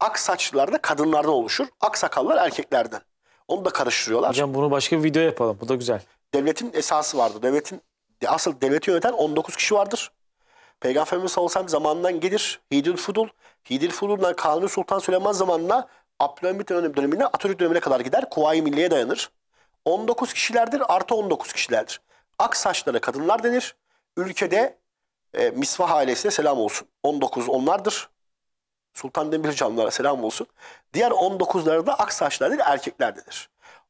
Ak saçlılar da kadınlardan oluşur. Ak sakallar erkeklerden. Onu da karıştırıyorlar. Hocam bunu başka bir video yapalım. Bu da güzel. Devletin esası vardır. Devletin asıl devleti yöneten 19 kişi vardır. Peygamberimiz sallallahu aleyhi gelir. Hidil Fudul. Hidil Fudul'dan Kanuni Sultan Süleyman zamanına Abdülhamit dönemine Atatürk dönemine kadar gider. Kuvayi Milliye dayanır. 19 kişilerdir artı 19 kişilerdir. Ak saçlara kadınlar denir. Ülkede e, Misvah ailesine selam olsun. 19 onlardır. Sultan Demirci canlılara selam olsun. Diğer 19'ları da ak saçlardır, değil erkekler denir.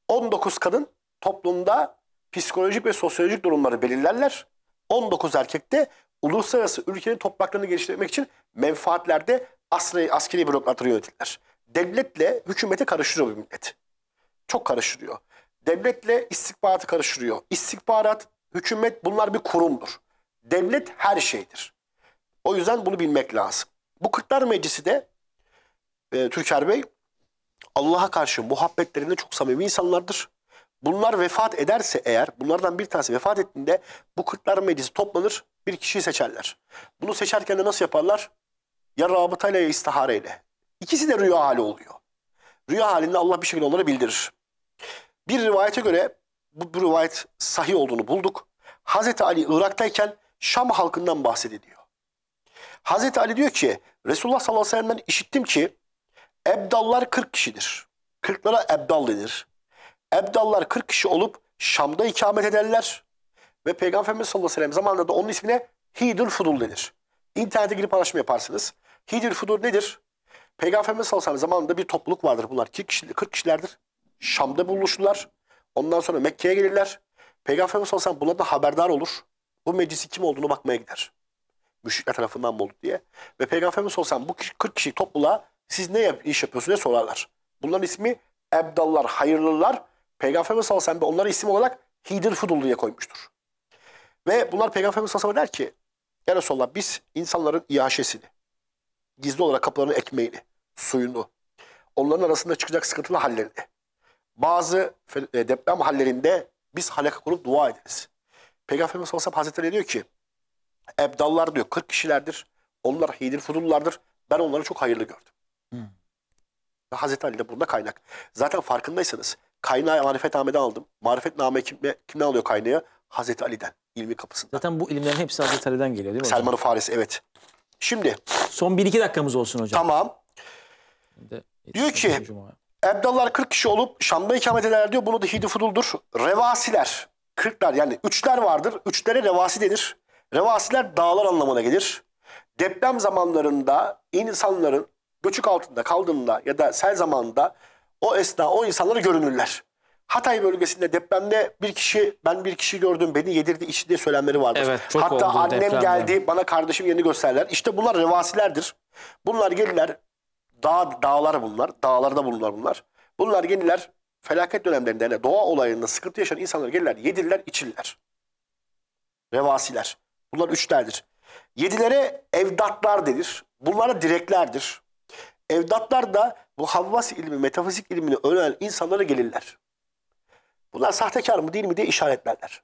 19 kadın toplumda psikolojik ve sosyolojik durumları belirlerler. 19 erkek de uluslararası ülkenin topraklarını geliştirmek için menfaatlerde askeri, askeri bürokratları yönetirler. Devletle hükümeti karıştırıyor bir millet. Çok karıştırıyor. Devletle istihbaratı karıştırıyor. İstihbarat, hükümet bunlar bir kurumdur. Devlet her şeydir. O yüzden bunu bilmek lazım. Bu Kırklar Meclisi de e, Türker Bey Allah'a karşı muhabbetlerinde çok samimi insanlardır. Bunlar vefat ederse eğer, bunlardan bir tanesi vefat ettiğinde bu Kırklar Meclisi toplanır, bir kişiyi seçerler. Bunu seçerken de nasıl yaparlar? Ya rabıtayla ya istihareyle. İkisi de rüya hali oluyor. Rüya halinde Allah bir şekilde onları bildirir. Bir rivayete göre bu, bu rivayet sahih olduğunu bulduk. Hazreti Ali Irak'tayken Şam halkından bahsediliyor. Hazreti Ali diyor ki Resulullah sallallahu aleyhi ve sellem'den işittim ki ebdallar 40 kişidir. Kırklara ebdal denir. Ebdallar 40 kişi olup Şam'da ikamet ederler. Ve Peygamberimiz sallallahu aleyhi ve sellem zamanında da onun ismine Hidul Fudul denir. İnternete girip araştırma yaparsınız. Hidul Fudul nedir? Peygamberimiz sallallahu aleyhi ve sellem zamanında bir topluluk vardır bunlar. 40, kişilerdir. Şam'da buluşurlar. Ondan sonra Mekke'ye gelirler. Peygamberimiz sallallahu aleyhi ve sellem haberdar olur. Bu meclisi kim olduğunu bakmaya gider. Müşrikler tarafından mı oldu diye. Ve Peygamberimiz sallallahu aleyhi ve sellem bu 40 kişi topluluğa siz ne iş yapıyorsunuz diye sorarlar. Bunların ismi Ebdallar, hayırlılar Peygamberimiz sallallahu aleyhi ve sellem onlara isim olarak Hidir Fudul diye koymuştur. Ve bunlar Peygamberimiz sallallahu aleyhi ve sellem der ki Ya Resulallah biz insanların iaşesini, gizli olarak kapılarının ekmeğini, suyunu, onların arasında çıkacak sıkıntılı hallerini, bazı e, deprem hallerinde biz halaka kurup dua ederiz. Peygamberimiz sallallahu aleyhi ve sellem diyor ki Ebdallar diyor 40 kişilerdir. Onlar hidir fudullardır. Ben onları çok hayırlı gördüm. Hmm. Hazreti Ali de burada kaynak. Zaten farkındaysanız Kaynağı marifetnamede aldım. Marifetname kimle, kimden alıyor kaynağı? Hazreti Ali'den. ilmi kapısından. Zaten bu ilimlerin hepsi Hazreti Ali'den geliyor değil mi Selman-ı Farisi evet. Şimdi. Son 1-2 dakikamız olsun hocam. Tamam. De, diyor ki Ebdallar 40 kişi olup Şam'da ikamet eder diyor. Bunu da hidi fuduldur. Revasiler 40'lar yani 3'ler vardır. 3'lere revasi denir. Revasiler dağlar anlamına gelir. Deprem zamanlarında insanların göçük altında kaldığında ya da sel zamanında o esna o insanlar görünürler. Hatay bölgesinde depremde bir kişi ben bir kişi gördüm beni yedirdi içti diye söylemleri vardır. Evet, çok Hatta oldu, annem depremde. geldi bana kardeşim yeni gösterler. İşte bunlar revasilerdir. Bunlar gelirler dağ, dağlar bunlar dağlarda bulunurlar bunlar. Bunlar gelirler felaket dönemlerinde yani doğa olayında sıkıntı yaşayan insanlar gelirler yedirler içirler. Revasiler. Bunlar üçlerdir. Yedilere evdatlar denir. Bunlara direklerdir. Evdatlar da bu havvas ilmi, metafizik ilmini öğrenen insanlara gelirler. Bunlar sahtekar mı değil mi diye işaretlerler.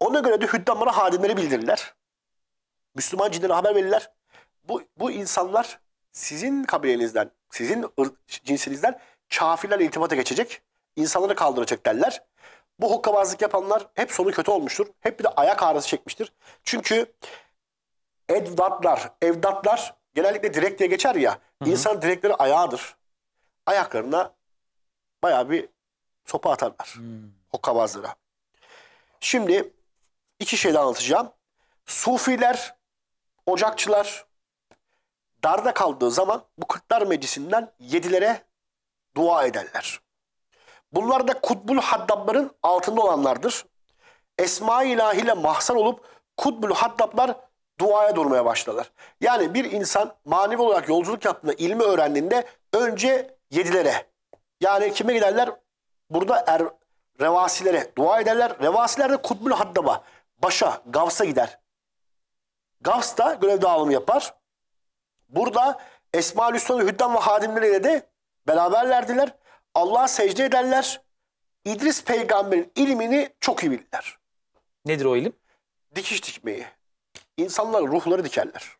Ona göre de hüddamlara hadimleri bildirirler. Müslüman cinlere haber verirler. Bu, bu insanlar sizin kabilenizden, sizin cinsinizden kafirler iltifata geçecek. insanları kaldıracak derler. Bu hokkabazlık yapanlar hep sonu kötü olmuştur. Hep bir de ayak ağrısı çekmiştir. Çünkü evdatlar, evdatlar genellikle direkt diye geçer ya. Hı hı. İnsan direkleri ayağıdır. Ayaklarına bayağı bir sopa atarlar. Hmm. Hokkabazlara. Şimdi iki şeyden anlatacağım. Sufiler, ocakçılar darda kaldığı zaman bu Kırklar Meclisi'nden yedilere dua ederler. Bunlar da Kutbul Haddabların altında olanlardır. esma ilahiyle İlahi olup Kutbul Haddablar duaya durmaya başladılar. Yani bir insan manevi olarak yolculuk yaptığında ilmi öğrendiğinde önce yedilere yani kime giderler? Burada er, revasilere dua ederler. Revasiler de kutbül haddaba başa gavsa gider. Gavs da görev dağılımı yapar. Burada Esma-ül Hüsna'nın ve hadimleriyle de beraberlerdiler. Allah'a secde ederler. İdris peygamberin ilmini çok iyi bildiler. Nedir o ilim? Dikiş dikmeyi. İnsanlar ruhları dikerler.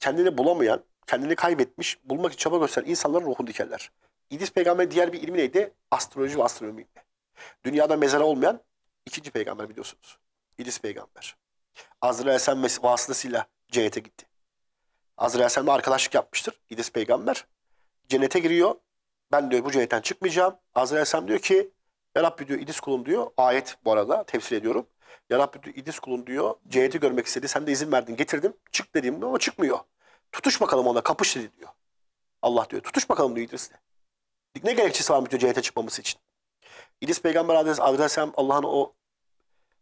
Kendini bulamayan, kendini kaybetmiş, bulmak için çaba gösteren insanların ruhunu dikerler. İdris peygamber diğer bir ilmi neydi? Astroloji ve astronomiydi. Dünyada mezara olmayan ikinci peygamber biliyorsunuz. İdris peygamber. Azrail Sen vasıtasıyla cennete gitti. Azrail Sen'le arkadaşlık yapmıştır İdris peygamber. Cennete giriyor. Ben diyor bu cennetten çıkmayacağım. Azrail Sen diyor ki Ya Rabbi diyor İdris kulum diyor. Ayet bu arada tefsir ediyorum. Ya Rabbi İdris kulun diyor. Cenneti görmek istedi. Sen de izin verdin. Getirdim. Çık dediğim ama çıkmıyor. Tutuş bakalım ona. Kapış dedi diyor. Allah diyor. Tutuş bakalım diyor İdris'le. Ne gerekçesi var diyor cennete çıkmaması için. İdris peygamber Aleyhisselam Allah'ın o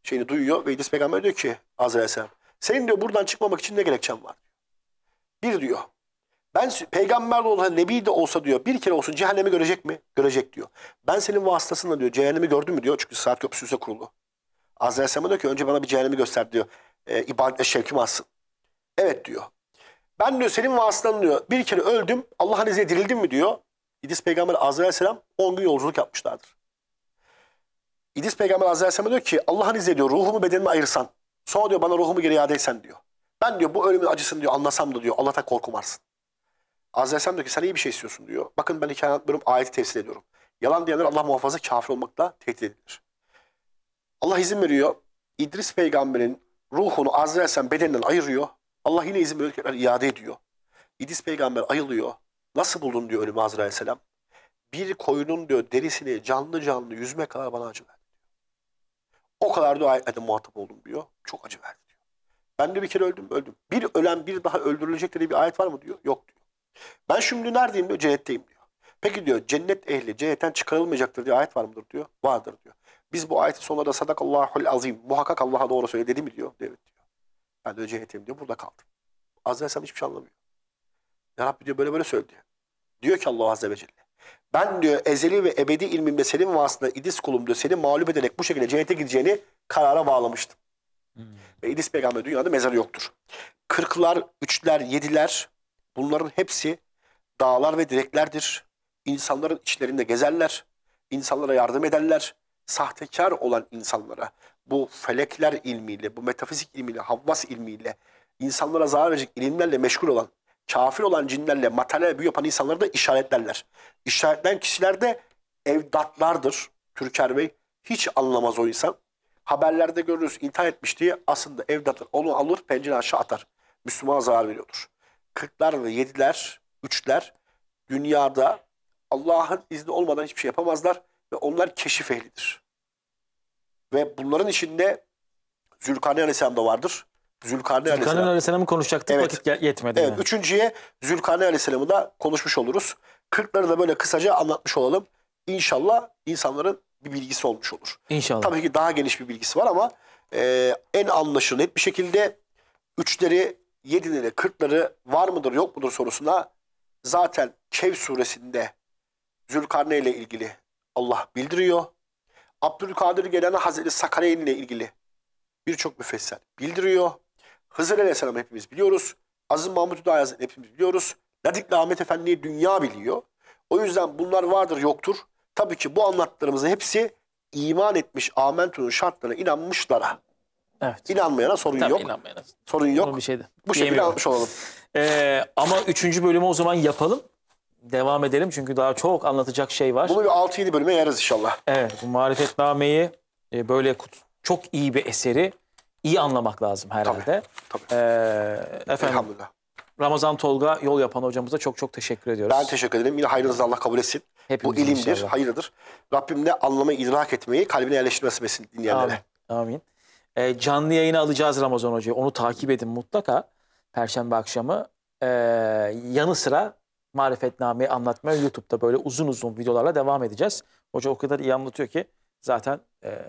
şeyini duyuyor ve İdris peygamber diyor ki Aleyhisselam senin diyor buradan çıkmamak için ne gerekçen var? Bir diyor ben peygamber de olsa, nebi de olsa diyor bir kere olsun cehennemi görecek mi? Görecek diyor. Ben senin vasıtasınla diyor cehennemi gördün mü diyor çünkü saat köprüsü kurulu. Azrail Sam'a diyor ki önce bana bir cehennemi göster diyor. E, ibadetle şevkim alsın. Evet diyor. Ben diyor senin vasıtan diyor bir kere öldüm Allah'ın izniyle dirildim mi diyor. İdris Peygamber Azrail Selam 10 gün yolculuk yapmışlardır. İdris Peygamber Aleyhisselam diyor ki Allah'ın izniyle diyor ruhumu bedenime ayırsan. Sonra diyor bana ruhumu geri iade etsen diyor. Ben diyor bu ölümün acısını diyor anlasam da diyor Allah'ta korkum varsın. Aleyhisselam diyor ki sen iyi bir şey istiyorsun diyor. Bakın ben hikaye anlatmıyorum ayeti tefsir ediyorum. Yalan diyenler Allah muhafaza kafir olmakla tehdit edilir. Allah izin veriyor. İdris peygamberin ruhunu Azrail sen bedeninden ayırıyor. Allah yine izin veriyor tekrar iade ediyor. İdris peygamber ayılıyor. Nasıl buldun diyor ölümü Azrail selam. Bir koyunun diyor derisini canlı canlı yüzme kadar bana acı verdi. O kadar diyor ayetlerde muhatap oldum diyor. Çok acı verdi diyor. Ben de bir kere öldüm öldüm. Bir ölen bir daha öldürülecek diye bir ayet var mı diyor. Yok diyor. Ben şimdi neredeyim diyor. Cennetteyim diyor. Peki diyor cennet ehli cennetten çıkarılmayacaktır diye ayet var mıdır diyor. Vardır diyor. Biz bu ayetin sonunda da sadakallahul azim. Muhakkak Allah'a doğru söyle dedi mi diyor. Evet diyor. Ben de cehennetim diyor. Burada kaldım. Azrail sen hiçbir şey anlamıyor. Ya Rabbi diyor böyle böyle söyledi. Diyor ki Allah Azze ve Celle. Ben diyor ezeli ve ebedi ilmimde senin vasıtasında İdis kulum diyor seni mağlup ederek bu şekilde cennete gideceğini karara bağlamıştım. Hmm. Ve İdis peygamber dünyada mezarı yoktur. Kırklar, üçler, yediler bunların hepsi dağlar ve direklerdir. İnsanların içlerinde gezerler. insanlara yardım ederler sahtekar olan insanlara bu felekler ilmiyle, bu metafizik ilmiyle, havvas ilmiyle, insanlara zarar verecek ilimlerle meşgul olan, kafir olan cinlerle materyal büyü yapan insanları da işaretlerler. İşaretlenen kişiler de evdatlardır Türker Bey. Hiç anlamaz o insan. Haberlerde görürüz intihar etmiş diye aslında evdatır. onu alır pencere aşağı atar. Müslümana zarar veriyordur. Kırklar ve yediler, üçler dünyada Allah'ın izni olmadan hiçbir şey yapamazlar. Ve onlar keşif ehlidir. Ve bunların içinde Zülkarneyn Aleyhisselam da vardır. Zülkarneyn Aleyhisselam. Aleyhisselam'ı konuşacaktık evet. vakit yetmedi. Evet, yani. üçüncüye Zülkarneyn Aleyhisselam'ı da konuşmuş oluruz. Kırkları da böyle kısaca anlatmış olalım. İnşallah insanların bir bilgisi olmuş olur. İnşallah. Tabii ki daha geniş bir bilgisi var ama e, en anlaşılır net bir şekilde üçleri, yedileri, kırkları var mıdır yok mudur sorusuna zaten Kehf suresinde Zülkarne ile ilgili Allah bildiriyor. Abdülkadir Geylani Hazreti Sakaleyn ile ilgili birçok müfessel bildiriyor. Hızır Aleyhisselam hepimiz biliyoruz. Aziz Mahmud Hüdayi Hazretleri hepimiz biliyoruz. Ladikli Ahmet Efendi'yi dünya biliyor. O yüzden bunlar vardır yoktur. Tabii ki bu anlattıklarımızın hepsi iman etmiş Amentun'un şartlarına inanmışlara. Evet. İnanmayana sorun Tabii yok. Inanmayana. Sorun yok. bir şeydi. Bu şekilde anlamış olalım. Ee, ama üçüncü bölümü o zaman yapalım devam edelim çünkü daha çok anlatacak şey var. Bunu bir 6-7 bölüme yarız inşallah. Evet bu marifetnameyi e, böyle çok iyi bir eseri iyi anlamak lazım herhalde. Tabii, tabii. Ee, efendim, Elhamdülillah. Ramazan Tolga yol yapan hocamıza çok çok teşekkür ediyoruz. Ben teşekkür ederim. Yine hayrınızı Allah kabul etsin. Hepimiz Bu ilimdir, inşallah. hayırdır. Rabbim de anlamayı, idrak etmeyi kalbine yerleştirmesi besin dinleyenlere. Amin. Amin. Ee, canlı yayını alacağız Ramazan Hoca'yı. Onu takip edin mutlaka. Perşembe akşamı. Ee, yanı sıra marifetnameyi anlatmaya YouTube'da böyle uzun uzun videolarla devam edeceğiz. Hoca o kadar iyi anlatıyor ki zaten e,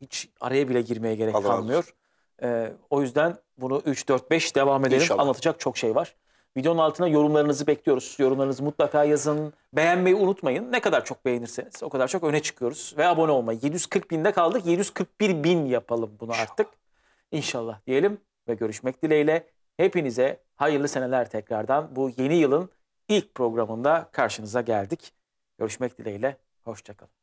hiç araya bile girmeye gerek Allah kalmıyor. E, o yüzden bunu 3-4-5 devam edelim. İnşallah. Anlatacak çok şey var. Videonun altına yorumlarınızı bekliyoruz. Yorumlarınızı mutlaka yazın. Beğenmeyi unutmayın. Ne kadar çok beğenirseniz o kadar çok öne çıkıyoruz. Ve abone olmayı. 740 binde kaldık. 741 bin yapalım bunu İnşallah. artık. İnşallah diyelim ve görüşmek dileğiyle. Hepinize hayırlı seneler tekrardan. Bu yeni yılın ilk programında karşınıza geldik. Görüşmek dileğiyle, hoşçakalın.